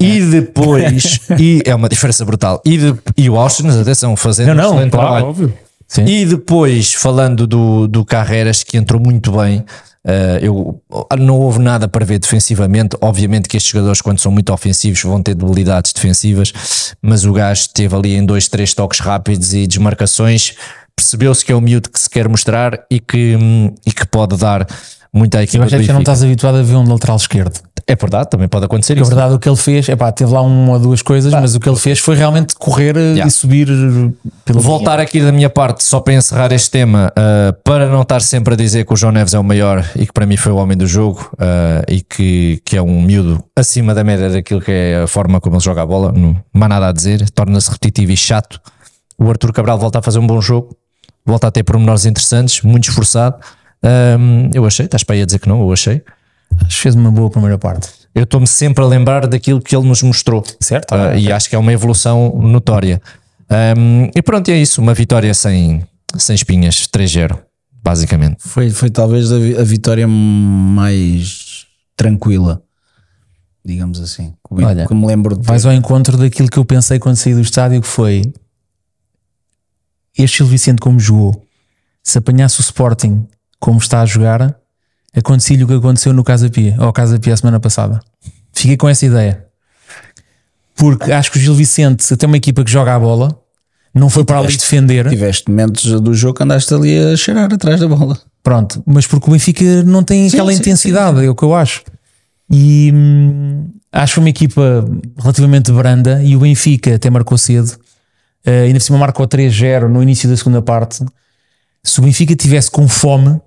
E é. depois, e é uma diferença brutal. E, de, e o Austin, atenção, fazendo não, não, um excelente claro, trabalho. Óbvio. E depois, falando do, do Carreras, que entrou muito bem, Uh, eu, não houve nada para ver defensivamente. Obviamente que estes jogadores, quando são muito ofensivos, vão ter debilidades defensivas, mas o gajo teve ali em dois, três toques rápidos e desmarcações. Percebeu-se que é o miúdo que se quer mostrar e que, hum, e que pode dar muita equipa. Eu acho é que não estás habituado a ver um lateral esquerdo. É verdade, também pode acontecer Porque é isso. É verdade, o que ele fez, epá, teve lá uma ou duas coisas, pá. mas o que ele fez foi realmente correr eh, yeah. e subir eh, pelo Voltar aqui da minha parte, só para encerrar este tema, uh, para não estar sempre a dizer que o João Neves é o maior e que para mim foi o homem do jogo uh, e que, que é um miúdo acima da média daquilo que é a forma como ele joga a bola, não, não há nada a dizer, torna-se repetitivo e chato. O Arthur Cabral volta a fazer um bom jogo, volta a ter pormenores interessantes, muito esforçado. Um, ehm, eu achei, estás para aí a dizer que não, eu achei. Acho que fez uma boa primeira parte. Eu estou-me sempre a lembrar daquilo que ele nos mostrou, certo? Ah, e acho que é uma evolução notória. Um, e pronto, é isso. Uma vitória sem, sem espinhas, 3-0, basicamente. Foi, foi talvez a, vitória mais tranquila, digamos assim. Como, Olha, como lembro de... Vais ao encontro daquilo que eu pensei quando saí do estádio, que foi este Gil Vicente como jogou, se apanhasse o Sporting como está a jogar, acontecia-lhe o que aconteceu no Casa Pia, ou Casa Pia a semana passada. Fiquei com essa ideia. Porque acho que o Gil Vicente, se tem uma equipa que joga a bola, não foi para ali defender. Tiveste momentos do jogo que andaste ali a cheirar atrás da bola. Pronto, mas porque o Benfica não tem sim, aquela sim, intensidade, sim. é o que eu acho. E hum, acho uma equipa relativamente branda e o Benfica até marcou cedo. Uh, ainda por cima marcou 3-0 no início da segunda parte. Se o Benfica tivesse com fome,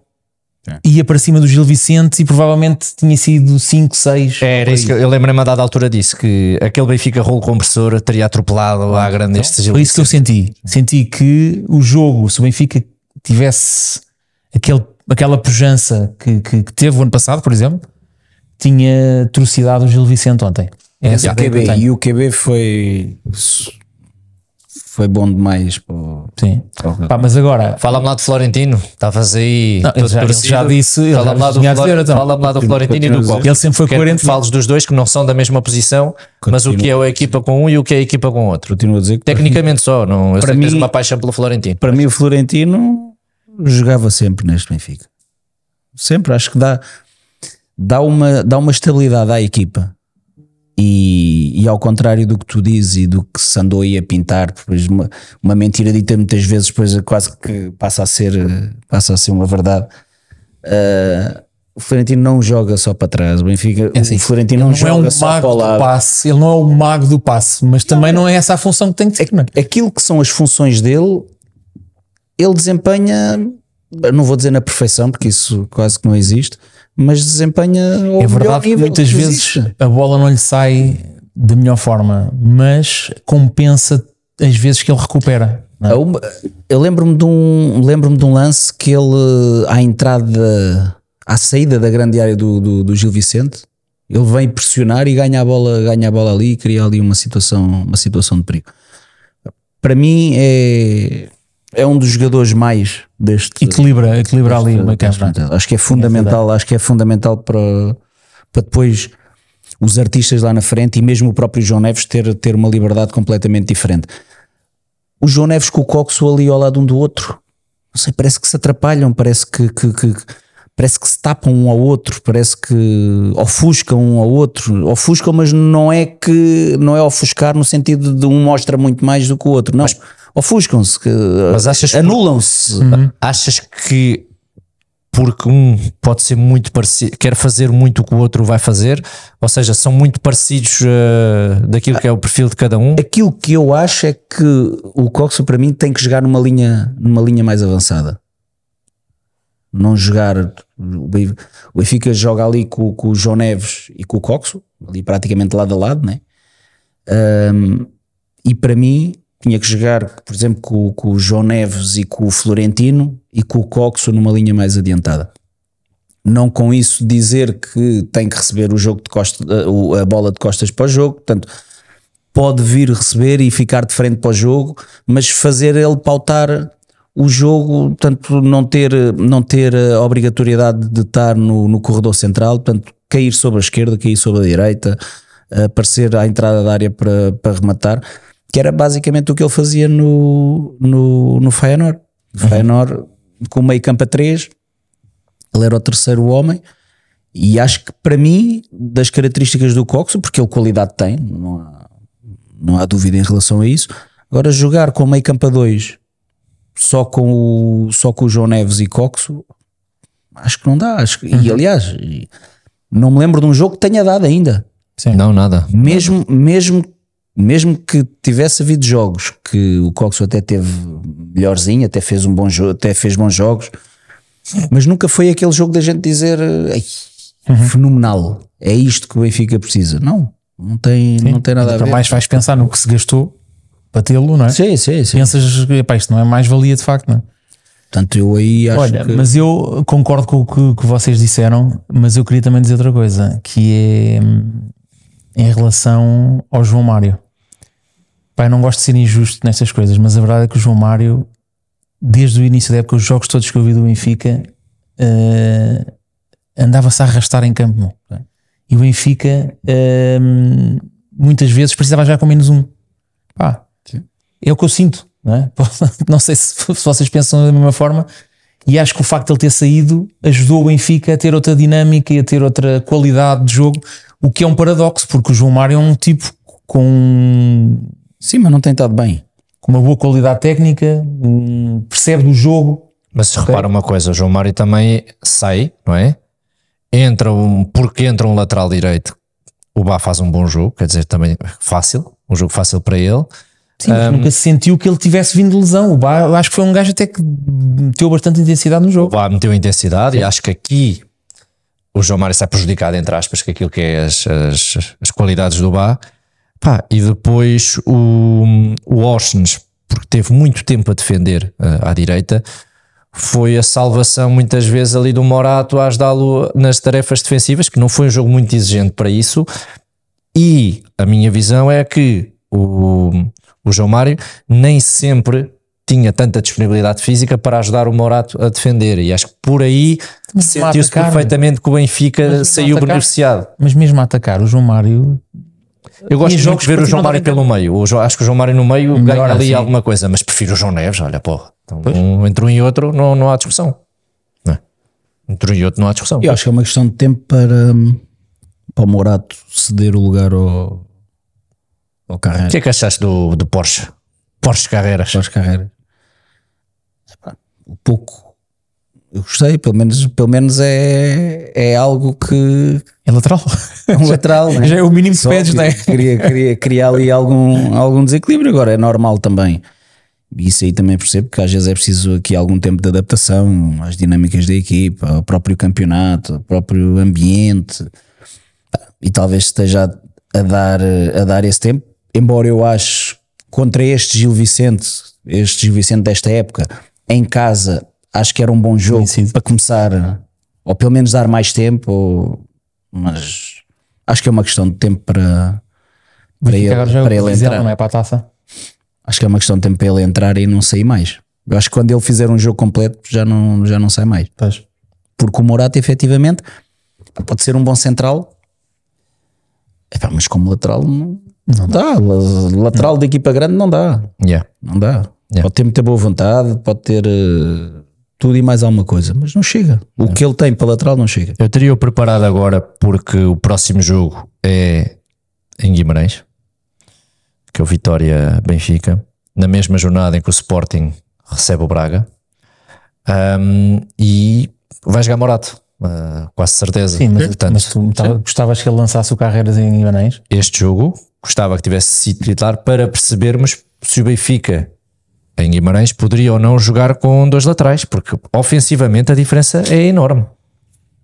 é. Ia para cima do Gil Vicente e provavelmente tinha sido 5, 6. É, era isso que eu, lembrei me a dada altura disso, que aquele Benfica rolo compressor teria atropelado à grande então, este Gil Foi isso que eu senti. Senti que o jogo, se o Benfica tivesse aquele, aquela pujança que, que, que teve o ano passado, por exemplo, tinha trucidado o Gil Vicente ontem. É essa e, o QB, e o QB foi foi bom demais. Pô. Sim. Pá, mas agora. Fala-me lá do Florentino. Estavas aí. Não, ele, já, já disse. Fala-me lá, do, Flor... então. Fala lá do Florentino e do Copa. Ele sempre foi Quero coerente. Falas dos dois que não são da mesma posição, Continuo. mas o que é a equipa com um e o que é a equipa com outro. Continuo a dizer que. Tecnicamente só. Não, eu para mim, uma paixão pelo Florentino. Para mim, o Florentino jogava sempre neste Benfica. Sempre. Acho que dá, dá, uma, dá uma estabilidade à equipa e, e, ao contrário do que tu dizes e do que se andou aí a pintar, pois uma, uma mentira dita muitas vezes depois quase que passa a ser, passa a ser uma verdade. Uh, o Florentino não joga só para trás. O Benfica, é assim, o Florentino não, não, joga é um só para o lado. Passe, ele não é o mago do passe, mas também não, é não é essa a função que tem de ser. É, aquilo que são as funções dele, ele desempenha, não vou dizer na perfeição, porque isso quase que não existe, mas desempenha é verdade que muitas que vezes a bola não lhe sai da melhor forma, mas compensa as vezes que ele recupera. É? Eu lembro-me de um lembro-me de um lance que ele à entrada à saída da grande área do, do, do, Gil Vicente ele vem pressionar e ganha a bola ganha a bola ali e cria ali uma situação uma situação de perigo. Para mim é é um dos jogadores mais deste equilibra, equilibra deste, ali uma meio Acho que é fundamental, acho que é fundamental para para depois os artistas lá na frente e mesmo o próprio João Neves ter ter uma liberdade completamente diferente. O João Neves com o Coxo ali ao lado um do outro, não sei, parece que se atrapalham, parece que, que, que parece que se tapam um ao outro, parece que ofuscam um ao outro, ofuscam, mas não é que não é ofuscar no sentido de um mostra muito mais do que o outro, não. Mas, ofuscam-se, que anulam-se. Uhum. Achas que porque um pode ser muito parecido, quer fazer muito o que o outro vai fazer, ou seja, são muito parecidos uh, daquilo que é o perfil de cada um. Aquilo que eu acho é que o Coxo para mim tem que jogar numa linha, numa linha mais avançada. Não jogar o Benfica joga ali com, com o João Neves e com o Coxo, ali praticamente lado a lado, né? Um, e para mim tinha que jogar, por exemplo, com, com, o João Neves e com o Florentino e com o Coxo numa linha mais adiantada. Não com isso dizer que tem que receber o jogo de costa, eh, a bola de costas para o jogo, portanto, pode vir receber e ficar de frente para o jogo, mas fazer ele pautar o jogo, portanto, não ter, não ter a obrigatoriedade de estar no, no corredor central, portanto, cair sobre a esquerda, cair sobre a direita, eh, aparecer à entrada da área para, para rematar que era basicamente o que ele fazia no, no, no Feyenoord. Uhum. Feyenoord com meio campo a 3, ele era o terceiro homem. E acho que para mim, das características do Coxo, porque ele qualidade tem, não há, não há dúvida em relação a isso. Agora, jogar com meio campo a 2 só com o, só com o João Neves e Coxo, acho que não dá. Acho que, uhum. E aliás, não me lembro de um jogo que tenha dado ainda. Sim. Não, nada. Mesmo, mesmo mesmo que tivesse havido jogos que o Coxo até teve melhorzinho, até fez um bom jogo, até fez bons jogos, mas nunca foi aquele jogo da gente dizer uhum. fenomenal, é isto que o Benfica precisa. Não, não tem, sim, não tem nada a ver. mais vais pensar no que se gastou para tê-lo, não é? Sim, sim, sim. Pensas, epá, isto não é mais valia de facto, não é? Portanto, eu aí acho Olha, que... mas eu concordo com o que, que vocês disseram, mas eu queria também dizer outra coisa, que é hum, em relação ao João Mário. Pai, não gosto de ser injusto nestas coisas, mas a verdade é que o João Mário, desde o início da época, os jogos todos que eu vi do Benfica, uh, andava-se a arrastar em campo. E o Benfica, uh, muitas vezes, precisava já com menos um. Pá, Sim. é o que eu sinto. Não, é? não sei se, se vocês pensam da mesma forma, e acho que o facto de ele ter saído ajudou o Benfica a ter outra dinâmica e a ter outra qualidade de jogo. O que é um paradoxo, porque o João Mário é um tipo com. Sim, mas não tem estado bem. Com uma boa qualidade técnica, um, percebe do jogo. Mas se okay. repara uma coisa, o João Mário também sai, não é? Entra um. Porque entra um lateral direito, o Bá faz um bom jogo, quer dizer, também fácil, um jogo fácil para ele. Sim, mas um, nunca se sentiu que ele tivesse vindo de lesão. O Bá, acho que foi um gajo até que meteu bastante intensidade no jogo. O Bá meteu intensidade Sim. e acho que aqui o João Mário sai prejudicado, entre aspas, com aquilo que é as, as, as qualidades do Bá. Pá, e depois o, o Orsens, porque teve muito tempo a defender uh, à direita, foi a salvação muitas vezes ali do Morato a ajudá-lo nas tarefas defensivas, que não foi um jogo muito exigente para isso. E a minha visão é que o, o João Mário nem sempre tinha tanta disponibilidade física para ajudar o Morato a defender. E acho que por aí sentiu-se perfeitamente que o Benfica saiu atacar, beneficiado. Mas mesmo a atacar, o João Mário. Eu gosto de ver o João Mário pelo meio. O, acho que o João Mário no meio Melhor ganha ali assim. alguma coisa, mas prefiro o João Neves. Olha, porra, então, um, entre um e outro não, não há discussão. Não né? Entre um e outro não há discussão. Eu acho que é uma questão de tempo para, hum, para o Morato ceder o lugar ao, ao Carreira. O que é que achaste do, do Porsche? Porsche Carreiras. Porsche Carreiras. O pouco eu gostei, pelo menos, pelo menos é, é algo que. É lateral. É um lateral, né? já é o mínimo que pedes, né? Queria, queria criar ali algum, algum desequilíbrio, agora é normal também. E isso aí também percebo que às vezes é preciso aqui algum tempo de adaptação às dinâmicas da equipa, ao próprio campeonato, ao próprio ambiente. E talvez esteja a dar, a dar esse tempo, embora eu acho contra este Gil Vicente, este Gil Vicente desta época, em casa, acho que era um bom jogo sim, sim. para começar, ou pelo menos dar mais tempo, mas acho que é uma questão de tempo para, para ele, para ele entrar. Não é para a taça? Acho que é uma questão de tempo para ele entrar e não sair mais. Eu acho que quando ele fizer um jogo completo já não, já não sai mais. Pois. Porque o Morata, efetivamente, pode ser um bom central, mas como lateral não, não dá. Lateral não. de equipa grande não dá. Yeah. Não dá. Yeah. Pode ter muita boa vontade, pode ter uh, tudo e mais alguma coisa, mas não chega. O que ele tem para lateral não chega. Eu teria-o preparado agora porque o próximo jogo é em Guimarães, que é o Vitória Benfica, na mesma jornada em que o Sporting recebe o Braga. Um, e vai jogar Morato. Uh, quase certeza. Sim, mas, Portanto, mas tu gostavas que ele lançasse o Carreiras em Guimarães? Este jogo gostava que tivesse sido titular para percebermos se o Benfica em Guimarães poderia ou não jogar com dois laterais, porque ofensivamente a diferença é enorme.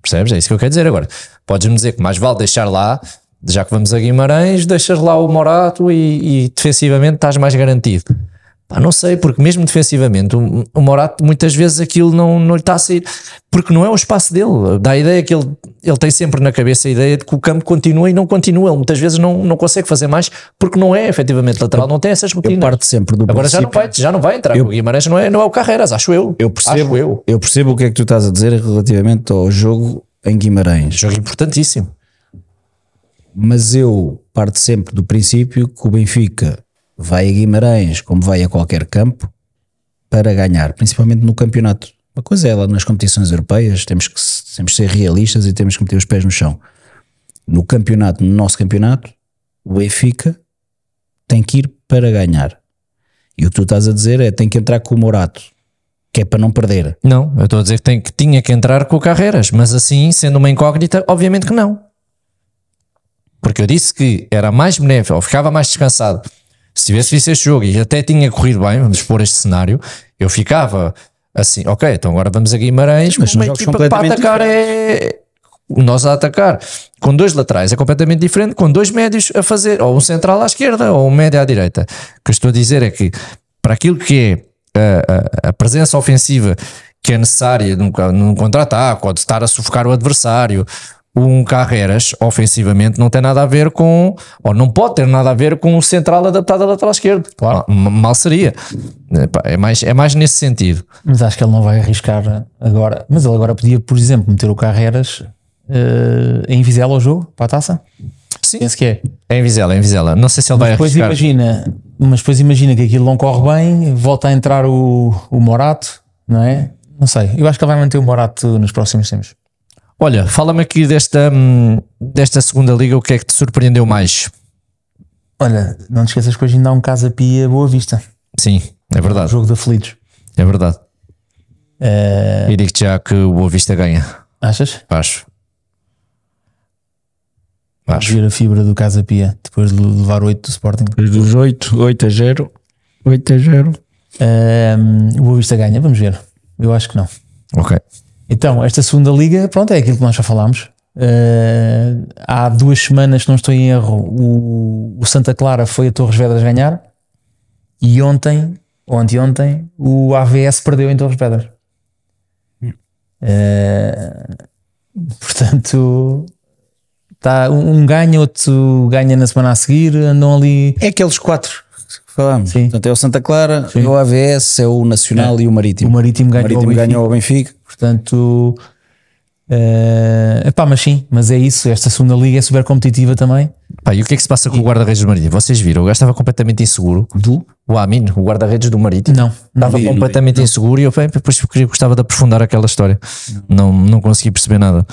Percebes? É isso que eu quero dizer agora. Podes-me dizer que mais vale deixar lá, já que vamos a Guimarães, deixas lá o Morato e, e defensivamente estás mais garantido. Pá, não sei, porque mesmo defensivamente, o, o Morato muitas vezes aquilo não, não lhe está a sair, porque não é o espaço dele. Dá a ideia que ele ele tem sempre na cabeça a ideia de que o campo continua e não continua. Ele muitas vezes não, não consegue fazer mais porque não é efetivamente lateral, não tem essas rotinas. Eu parto sempre do Agora já não, vai, já não vai entrar. Eu, o Guimarães não é, não é o Carreiras, acho eu. Eu percebo, acho eu. eu percebo o que é que tu estás a dizer relativamente ao jogo em Guimarães. Jogo importantíssimo. Mas eu parto sempre do princípio que o Benfica vai a Guimarães, como vai a qualquer campo, para ganhar, principalmente no campeonato. Uma coisa é lá nas competições europeias, temos que, temos que ser realistas e temos que meter os pés no chão. No campeonato, no nosso campeonato, o Benfica tem que ir para ganhar. E o que tu estás a dizer é tem que entrar com o Morato, que é para não perder. Não, eu estou a dizer que, tem, que tinha que entrar com o Carreiras, mas assim, sendo uma incógnita, obviamente que não. Porque eu disse que era mais benéfico, ficava mais descansado. Se tivesse visto este jogo e até tinha corrido bem, vamos pôr este cenário, eu ficava assim, ok, então agora vamos a Guimarães, mas uma equipa tipo, para atacar é diferentes. é nós a atacar com dois laterais é completamente diferente, com dois médios a fazer, ou um central à esquerda ou um médio à direita. O que eu estou a dizer é que para aquilo que é a, a, a presença ofensiva que é necessária num, num contra-ataque ou de estar a sufocar o adversário um Carreras, ofensivamente, não tem nada a ver com, ou não pode ter nada a ver com o central adaptado a lateral esquerdo. Claro. Mal, mal seria. É, é mais, é mais nesse sentido. Mas acho que ele não vai arriscar agora. Mas ele agora podia, por exemplo, meter o Carreras uh, em Vizela ao jogo, para a taça? Sim. Penso que é. É em Vizela, é em Vizela. Não sei se ele mas vai depois arriscar. Imagina, mas depois imagina que aquilo não corre bem, volta a entrar o, o Morato, não é? Não sei. Eu acho que ele vai manter o Morato nos próximos tempos. Olha, fala-me aqui desta, hum, desta segunda liga, o que é que te surpreendeu mais? Olha, não te esqueças que hoje ainda há um Casa Pia Boa Vista. Sim, é verdade. O jogo de aflitos. É verdade. Uh... E digo-te já que o Boa Vista ganha. Achas? Acho. Acho. Ver a fibra do Casa Pia depois de levar 8 do Sporting. Depois dos 8, 8 a 0. 8 a 0. Eh, hum, o Boa Vista ganha, vamos ver. Eu acho que não. Ok. Então, esta segunda liga, pronto, é aquilo que nós já falámos. Uh, há duas semanas, se não estou em erro, o, o Santa Clara foi a Torres Vedras ganhar e ontem, ou anteontem, o AVS perdeu em Torres Vedras. Uh, portanto, tá, um ganha, outro ganha na semana a seguir, andam ali. É aqueles quatro que falámos. Sim. Portanto, é o Santa Clara, Sim. é o AVS, é o Nacional é. e o Marítimo. O Marítimo ganhou, o Marítimo ao, Benfica. ganhou ao Benfica. Portanto, uh, epá, mas sim, mas é isso. Esta segunda liga é super competitiva também. Pá, e o que é que se passa com e... o guarda-redes do Marítimo? Vocês viram, o gajo estava completamente inseguro. Do? O Amin, o guarda-redes do Marítimo. Não, não estava completamente não. inseguro e eu bem, depois gostava de aprofundar aquela história. Não, não, não consegui perceber nada.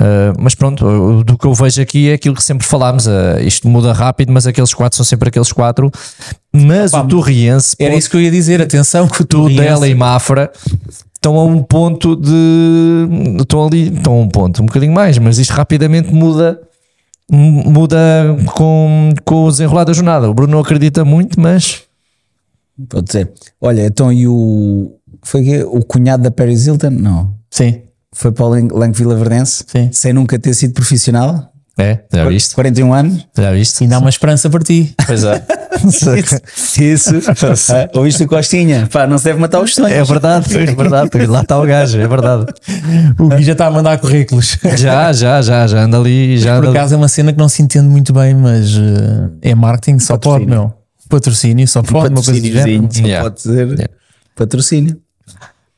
Uh, mas pronto, do que eu vejo aqui é aquilo que sempre falámos. Uh, isto muda rápido, mas aqueles quatro são sempre aqueles quatro. Mas Opa, o Torriense. Era pô, isso que eu ia dizer, atenção que o Tudela e Mafra estão a um ponto de. Estão ali, estão a um ponto, um bocadinho mais, mas isto rapidamente muda muda com, com o desenrolar da jornada. O Bruno acredita muito, mas. Pode ser. Olha, então e o. Foi o cunhado da Paris Hilton? Não. Sim. Foi para o Lang Vila Verdense? Sim. Sem nunca ter sido profissional? É, já viste? 41 anos. Já viste? e dá uma esperança para ti. Pois é. isso. isso. uh, ouviste o Costinha? Pá, não se deve matar os sonhos. É verdade, é verdade. Lá está o gajo, é verdade. O Gui já está a mandar currículos. Já, já, já, já anda ali. Já Por acaso ali. é uma cena que não se entende muito bem, mas uh, é marketing, só Patrocínio. pode, meu. Patrocínio, só pode, uma coisa género. yeah. pode yeah. patrocínio.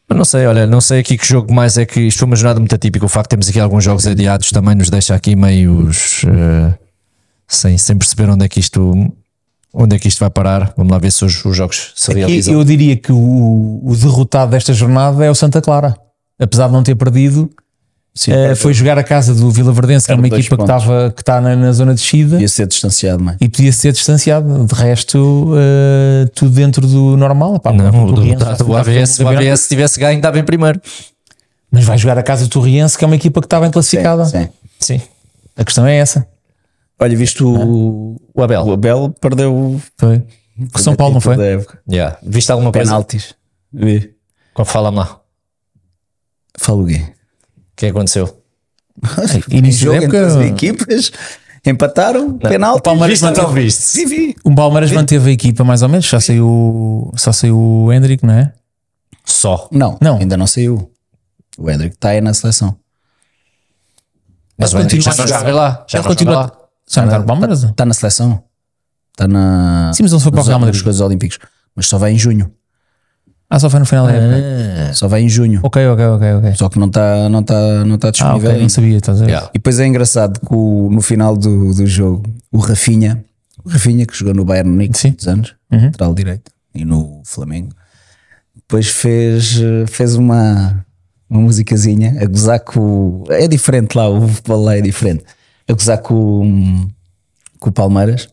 Mas não sei, olha, não sei aqui que jogo mais é que. Isto foi uma jornada muito atípica. O facto de termos aqui alguns jogos adiados também nos deixa aqui meio Uh, eh, sem, sem perceber onde é que isto. Onde é que isto vai parar? Vamos lá ver se os, os jogos se aqui Eu diria que o, o derrotado desta jornada é o Santa Clara. Apesar de não ter perdido, Sim, uh, foi jogar a casa do Vila Verdense, que é uma equipa pontos. que, estava que está na, na, zona de descida. Podia ser distanciado, não é? E podia ser distanciado. De resto, uh, tudo dentro do normal. Pá, não, o, Torriense, do, do, do AVS, o AVS, se tivesse ganho, estava em primeiro. Mas vai jogar a casa do Torriense, que é uma equipa que estava em classificada. Sim, sim. sim. A questão é essa. Olha, visto o, o Abel. O Abel perdeu. Foi. O São Paulo, não foi? Yeah. Viste alguma Penaltis. coisa? Penaltis. Vi. Qual fala lá? Fala o quê? que aconteceu? Início jogo época... entre as equipas, empataram, não, penalti. O Palmeiras, manteve, viste? Vi. o Palmeiras manteve a equipa mais ou menos, Já saiu, só saiu o Hendrick, não é? Só? Não, não. ainda não saiu. O Hendrick está aí na seleção. Mas, continua já jogar lá. Já continua lá. Só está tá no Palmeiras? Está tá na seleção. Está na. Sim, mas não foi para o Real Madrid. Os Jogos Olímpicos. Mas só vai em junho. Ah, só vai no final da época. Ah, só vai em junho. Ok, ok, ok, ok. Só que não está não tá, não tá disponível. Ah, okay, não sabia, estás a ver? Yeah. E depois é engraçado que o, no final do, do jogo, o Rafinha, o Rafinha que jogou no Bayern Munique há muitos anos, uhum. lateral direito, e no Flamengo, depois fez, fez uma, uma musicazinha a gozar com. É diferente lá, o futebol lá é diferente. A gozar com, com o Palmeiras.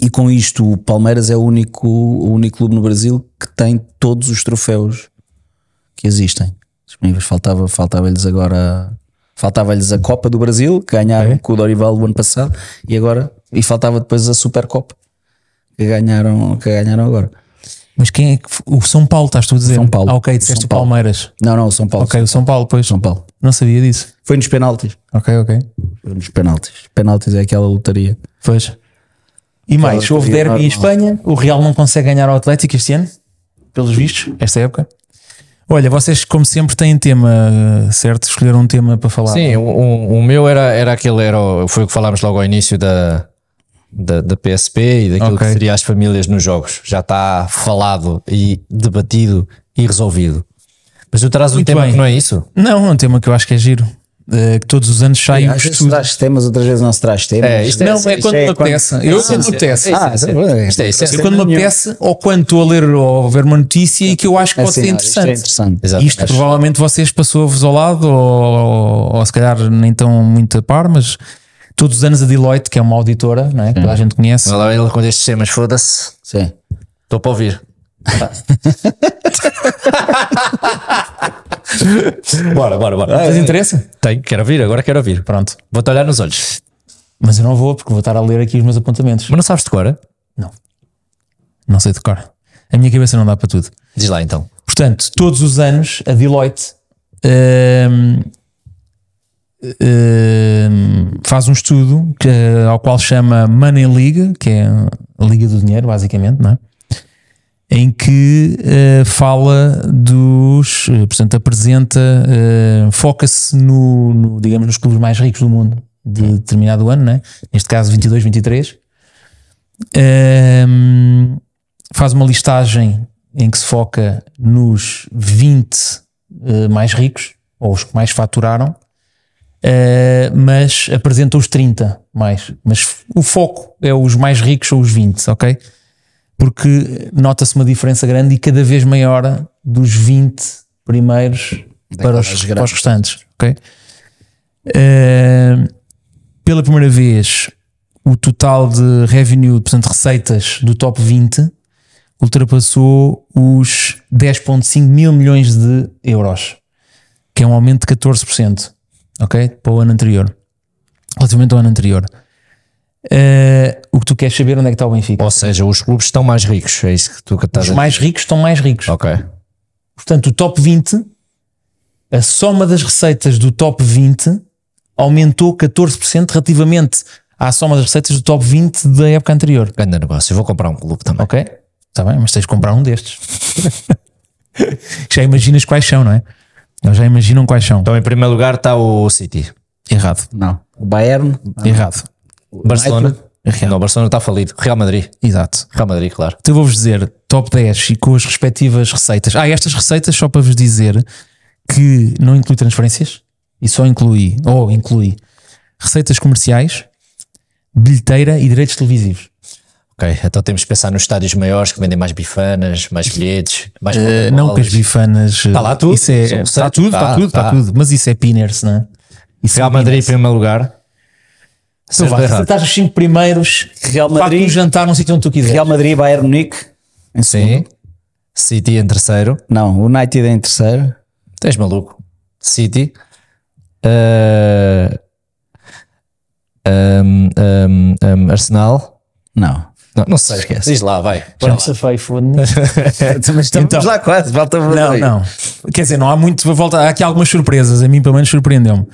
E com isto, o Palmeiras é o único, o único clube no Brasil que tem todos os troféus que existem disponíveis. Faltava, faltava-lhes agora. Faltava-lhes a Copa do Brasil, que ganharam é. com o Dorival o ano passado, e agora. E faltava depois a Supercopa, que ganharam, que ganharam agora. Mas quem é que. O São Paulo, estás tu a dizer? São Paulo. Ah, ok, disseste o Palmeiras. Não, não, o São Paulo. Ok, o São Paulo, pois. São Paulo. Não sabia disso. Foi nos penaltis. Ok, ok. Foi nos penaltis. Penaltis é aquela lotaria. Pois. E mais, se houve derby em Espanha, o Real não consegue ganhar ao Atlético este ano, pelos vistos, esta época. Olha, vocês, como sempre, têm tema, certo? Escolheram um tema para falar. Sim, o, o meu era, era aquele, era, foi o que falámos logo ao início da, da, da PSP e daquilo okay. que seria as famílias nos jogos. Já está falado e debatido e resolvido. Mas tu traz um Muito tema bem. que não é isso? Não, é um tema que eu acho que é giro. Eh, que todos os anos saem um estudo. Às vezes traz temas, outras vezes não se traz temas. É, isto é, não, assim, é, quando me apetece. Eu quando me apetece. É quando me apetece, ou quando estou a ler ou ver uma notícia e é que eu acho que assim, pode ser é interessante. Isto, isto provavelmente vocês passou-vos ao lado, ou, ou, se calhar nem tão muito a par, mas todos os anos a Deloitte, que é uma auditora, não é? a gente conhece. Olha lá ele com estes temas, foda-se. Sim. Estou para ouvir. bora, bora, bora. Tens interesse? Tenho, quero ouvir, agora quero ouvir. Pronto, vou-te olhar nos olhos. Mas eu não vou, porque vou estar a ler aqui os meus apontamentos. Mas não sabes de cor? Não. Não sei de cor. A minha cabeça não dá para tudo. Diz lá então. Portanto, todos os anos, a Deloitte hum, hum, faz um estudo que, ao qual chama Money League, que é a Liga do Dinheiro, basicamente, não é? em que uh, fala dos, eh, portanto, apresenta, uh, foca-se no, no, digamos, nos clubes mais ricos do mundo de determinado ano, né? neste caso 22, 23. Um, faz uma listagem em que se foca nos 20 mais ricos, ou os que mais faturaram, mas apresenta os 30 mais. Mas o foco é os mais ricos ou os 20, ok? porque nota-se uma diferença grande e cada vez maior dos 20 primeiros para os, para os, restantes. Okay? Uh, pela primeira vez, o total de revenue, portanto, receitas do top 20 ultrapassou os 10,5 mil milhões de euros, que é um aumento de 14%, ok? Para o ano anterior, relativamente ao ano anterior. Uh, o que tu queres saber onde é que está o Benfica. Ou seja, os clubes estão mais ricos, é isso que tu estás Os a mais ricos estão mais ricos. Ok. Portanto, o top 20, a soma das receitas do top 20 aumentou 14% relativamente à soma das receitas do top 20 da época anterior. Grande negócio, eu vou comprar um clube também. Ok, está bem, mas tens de comprar um destes. já imaginas quais são, não é? já imaginam quais são. Então, em primeiro lugar está o City. Errado. Não. O Bayern? Errado. Barcelona. Real. Não, Barcelona está falido. Real Madrid. Exato. Real Madrid, claro. Então vou-vos dizer top 10 e com as respectivas receitas. Ah, estas receitas só para vos dizer que não inclui transferências e só inclui, ou inclui, receitas comerciais, bilheteira e direitos televisivos. Ok, então temos que pensar nos estádios maiores que vendem mais bifanas, mais bilhetes, mais. Uh, não que as bifanas. Está eh, lá tudo? Isso é, está, tudo, está, tudo, está tá. tudo. Mas isso é piners, não é? Isso Real é Madrid em primeiro lugar. Tu estás nos os cinco primeiros. Real Madrid. Um jantar num sítio onde tu quiseres. Real Madrid, Bayern Munique. Em Sim. City em terceiro. Não, United em terceiro. Tens maluco. City. Uh, um, um, um, Arsenal. Não. Não, não sei, esquece. Diz lá, vai. Já me safei, foda-me. estamos então, lá quase, falta Não, aí. não. Quer dizer, não há muito, volta, há aqui algumas surpresas. A mim, pelo menos, surpreendeu-me.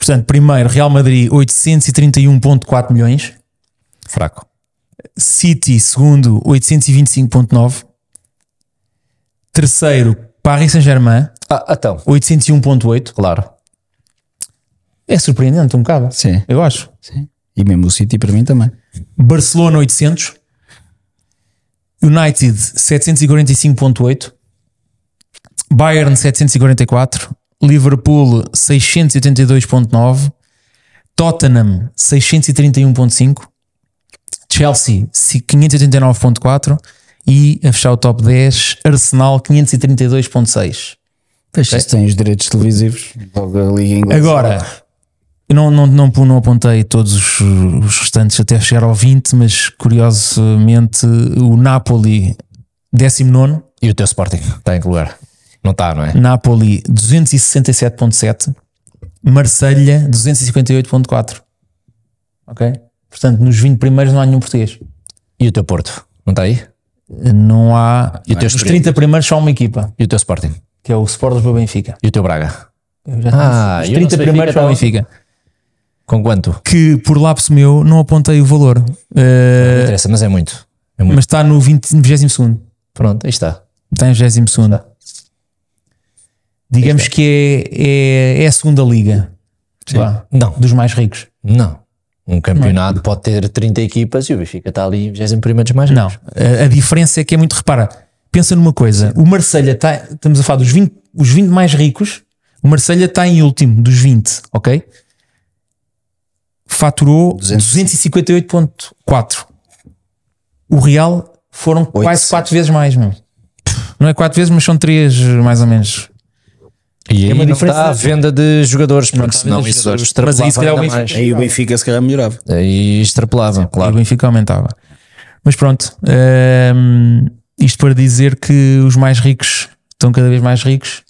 Portanto, primeiro, Real Madrid 831,4 milhões. Fraco. City, segundo, 825,9. Terceiro, Paris Saint-Germain. Ah, então. 801,8. Claro. É surpreendente um bocado. Sim. Eu acho. Sim. E mesmo o City para mim também. Barcelona, 800. United, 745,8. Bayern, 744. Liverpool 682.9, Tottenham 631.5, Chelsea 589.4 e a fechar o top 10, Arsenal 532.6. Deixa okay? tem os direitos televisivos da Liga Inglesa. Agora, eu não, não, não, não apontei todos os, os, restantes até chegar ao 20, mas curiosamente o Napoli 19 e o teu Sporting está em que lugar? Não está, não é? Napoli 267.7, Marselha 258.4. Ok? Portanto, nos 20 primeiros não há nenhum português. E o teu Porto? Não está aí? Não há. E o teu Os 30 primeiros só uma equipa. E o teu Sporting? Que é o Sporting do Benfica. E o teu Braga? já ah, os 30 primeiros para o Benfica. Com quanto? Que por lapso meu não apontei o valor. Uh, não eh, interessa, mas é muito. É muito. Mas está no 22 22. Pronto, aí está. Está em 22. Digamos é. que é, é, é, a segunda liga não. dos mais ricos. Não. Um campeonato não. É? pode ter 30 equipas e o Benfica está ali em 21 dos mais ricos. Não. A, a, diferença é que é muito. Repara, pensa numa coisa: o Marselha está. Estamos a falar dos 20, os 20 mais ricos. O Marselha está em último dos 20, ok? Faturou 258,4. O Real foram 8. quase 4 vezes mais, mesmo. Não é 4 vezes, mas são 3 mais ou menos. E é uma não está a venda de jogadores, porque senão isso Mas aí, se calhar, o Benfica, mais. aí o Benfica se calhar melhorava. Aí extrapolava, claro. E o Benfica aumentava. Mas pronto, ehm, isto para dizer que os mais ricos estão cada vez mais ricos.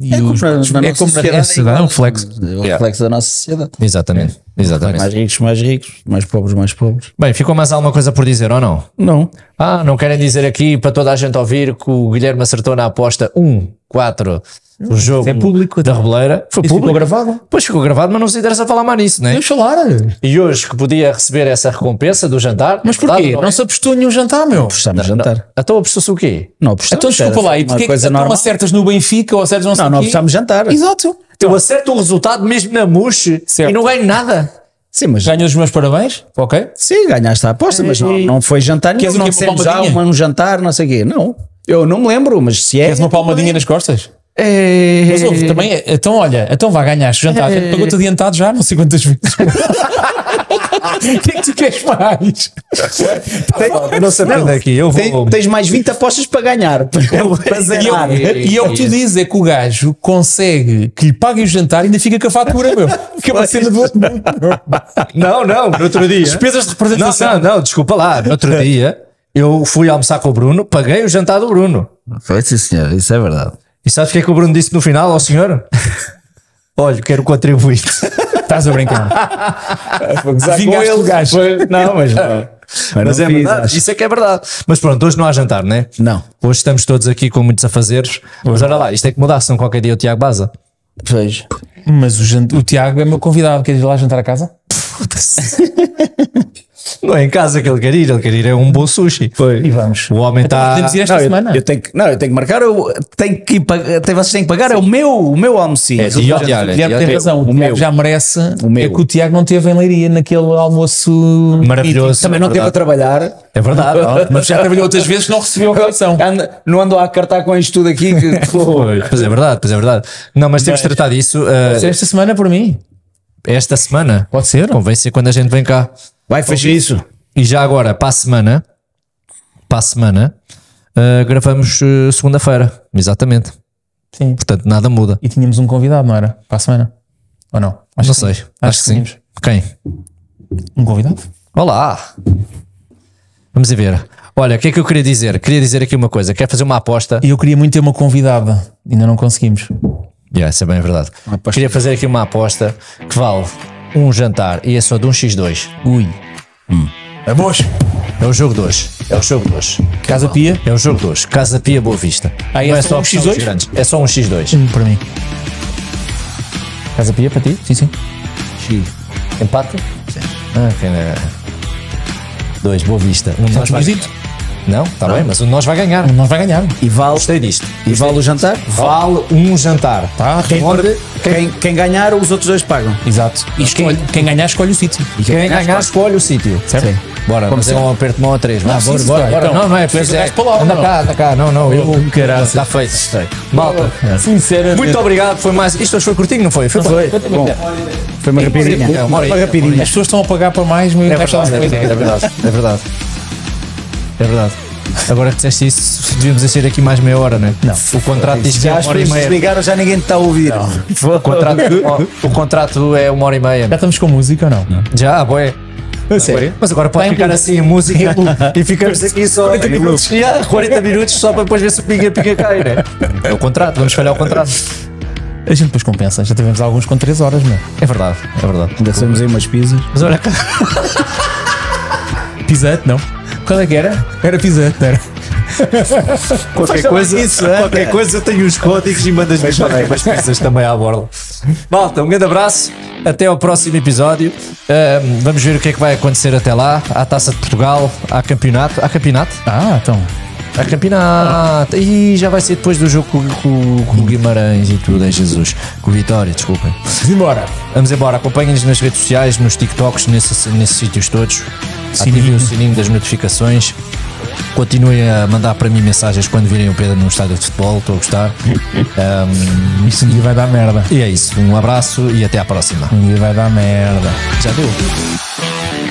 E é como, os, na é como sociedade, é um reflexo. É um reflexo da nossa sociedade. Exatamente. É. Exatamente. Mais ricos, mais ricos, mais pobres, mais pobres. Bem, ficou mais alguma coisa por dizer ou não? Não. Ah, não querem dizer aqui para toda a gente ouvir que o Guilherme acertou na aposta 1, 4, o jogo é público, da então. Rebeleira foi público. Ficou gravado. Pois ficou gravado, mas não se interessa falar mais nisso, né? Deixa falar. E hoje que podia receber essa recompensa do jantar. Mas é porquê? Não, é? não se apostou nenhum jantar, meu. Apostamos não, jantar. Então apostou-se o quê? Não apostamos. Então desculpa lá, e porquê que não acertas no Benfica ou acertas não sei Não, não apostamos jantar. Exato. Então, Eu acerto o resultado mesmo na muxe e não ganho nada. Sim, mas ganho os meus parabéns, ok? Sim, ganhaste a aposta, mas não, não foi jantar nenhum. Não dissemos já um jantar, não sei o quê. Não. Eu não me lembro, mas se é. Queres uma palmadinha nas costas? É... Mas ouve, também, então olha, então é vá ganhar jantar. É. Pagou-te adiantado já, não sei quantas vezes. O que é que tu queres mais? Tá não sabia daqui, eu vou. Tem- tens mais 20 apostas para ganhar. Para E eu, e é o que tu dizes, é que o gajo consegue que lhe paguem o jantar e ainda fica com a fatura, meu. Que é uma cena do outro mundo. Não, não, no outro dia. Despesas de Não, representação. não, não, desculpa lá. No outro dia eu fui almoçar com o Bruno, paguei o jantar do Bruno. Foi sim, senhor, isso é verdade. E sabes o que é que o Bruno disse no final ao senhor? Olha, quero contribuir. Estás a brincar. É, Vingou ele, gajo. Foi, não, mas. Não. Mas, mas é fiz, verdade, acho. isso é que é verdade. Mas pronto, hoje não há jantar, não é? Não. Hoje estamos todos aqui com muitos afazeres. Hoje, uhum. olha lá, isto é que mudar, não qualquer dia o Tiago baza. Vejo. Mas o, o Tiago é meu convidado. Queres ir lá jantar a casa? Puta-se. Não é em casa que ele quer ir, ele quer ir é um bom sushi. Foi. E vamos. O homem está. Então, Podemos ir esta não, semana. Eu, eu, tenho que, não, eu tenho que marcar, eu tenho que pagar, tem, vocês têm que pagar, Sim. é o meu, o meu almoço. É, o Tiago tem razão, o, meu já merece. O meu. É que o Tiago não teve em Leiria naquele almoço maravilhoso. Também não teve a trabalhar. É verdade, mas já trabalhou outras vezes não recebeu a refeição. não andou a cartar com isto tudo aqui. pois é verdade, pois é verdade. Não, mas temos de tratar disso. Eh, esta semana por mim. Esta semana? Pode ser. Convém ser quando a gente vem cá. Vai fazer isso. E já agora, para a semana, para a semana, uh, gravamos uh, segunda-feira, exatamente. Sim. Portanto, nada muda. E tínhamos um convidado, não era? Para a semana? Ou não? Acho não sei, acho, acho, que, sim. Quem? Um convidado. Olá! Vamos ver. Olha, o que é que eu queria dizer? Queria dizer aqui uma coisa, quero fazer uma aposta. E eu queria muito ter uma convidada, ainda não conseguimos. Yeah, isso é bem verdade. Queria fazer aqui uma aposta que vale um jantar e é só de um x2. Ui. Hum. É boas. É o jogo 2. É o jogo 2. Casa Pia? É o jogo 2. Casa Pia Boa Vista. Aí ah, é não é, só um X2? Grandes. É só um X2. Um para mim. Casa Pia para ti? Sim, sim. X. Empate? Sim. Ah, que... É? Dois, Boa Vista. Um mais. Não, está bem, mas o nós vai ganhar. O nós vai ganhar. E vale, Gostei disto. E Gostei. vale o jantar? Vale um jantar. Tá, quem, onde, quem, quem ganhar, os outros dois pagam. Exato. E escolhe, quem ganhar, escolhe o sítio. E quem, quem ganhar, ganhar escolhe o sítio. Certo? Sim. Bora, Como mas é um aperto de mão a três. Não, bora, bora, bora. Então, não, não é preciso. É, palavra, anda cá, anda cá. Não, não, eu. Caraca. Está tá feito. Malta, sinceramente. Muito obrigado. Foi mais. Isto hoje foi curtinho, não foi? Foi, não foi. Bom, foi uma rapidinha. É, uma é rapidinha. As pessoas estão a pagar para mais, mas é, é verdade. É verdade. É verdade. É verdade. Agora que disseste isso, devíamos encher aqui mais meia hora, não é? Não. O contrato diz que é uma hora e meia. ligaram, já ninguém está a ouvir. O contrato, o, contrato, é uma hora e meia. Já estamos com música ou não? não. Já, ah, boé. Sério? Mas agora pode Tem ficar assim a música e ficamos aqui só 40 minutos. Yeah, 40 minutos só para depois ver se o pinga-pinga cai, né? É o contrato, vamos falhar o contrato. A gente depois compensa, já tivemos alguns com 3 horas, não é? verdade, é verdade. Ainda temos aí umas pizzas. Mas olha cá. não? Qual é que era? Era pisante, era. qualquer coisa, isso, é? qualquer é. coisa eu tenho os códigos e mandas-me também, peças também à borla. Malta, um grande abraço, até ao próximo episódio. vamos ver o que é que vai acontecer até lá. Há Taça de Portugal, há campeonato. Há campeonato? Ah, então. Há campeonato. E ah. já vai ser depois do jogo com, com, com o hum. Guimarães e tudo, é Jesus. Com o Vitória, desculpem. Vamos embora. Vamos embora. Acompanhem-nos nas redes sociais, nos TikToks, nesse, nesses sítios todos ativem o sininho das notificações. Continuem a mandar para mim mensagens quando virem o Pedro num estádio de futebol, estou a gostar. Um, isso um dia vai dar merda. E é isso, um abraço e até à próxima. Um dia vai dar merda. Já deu.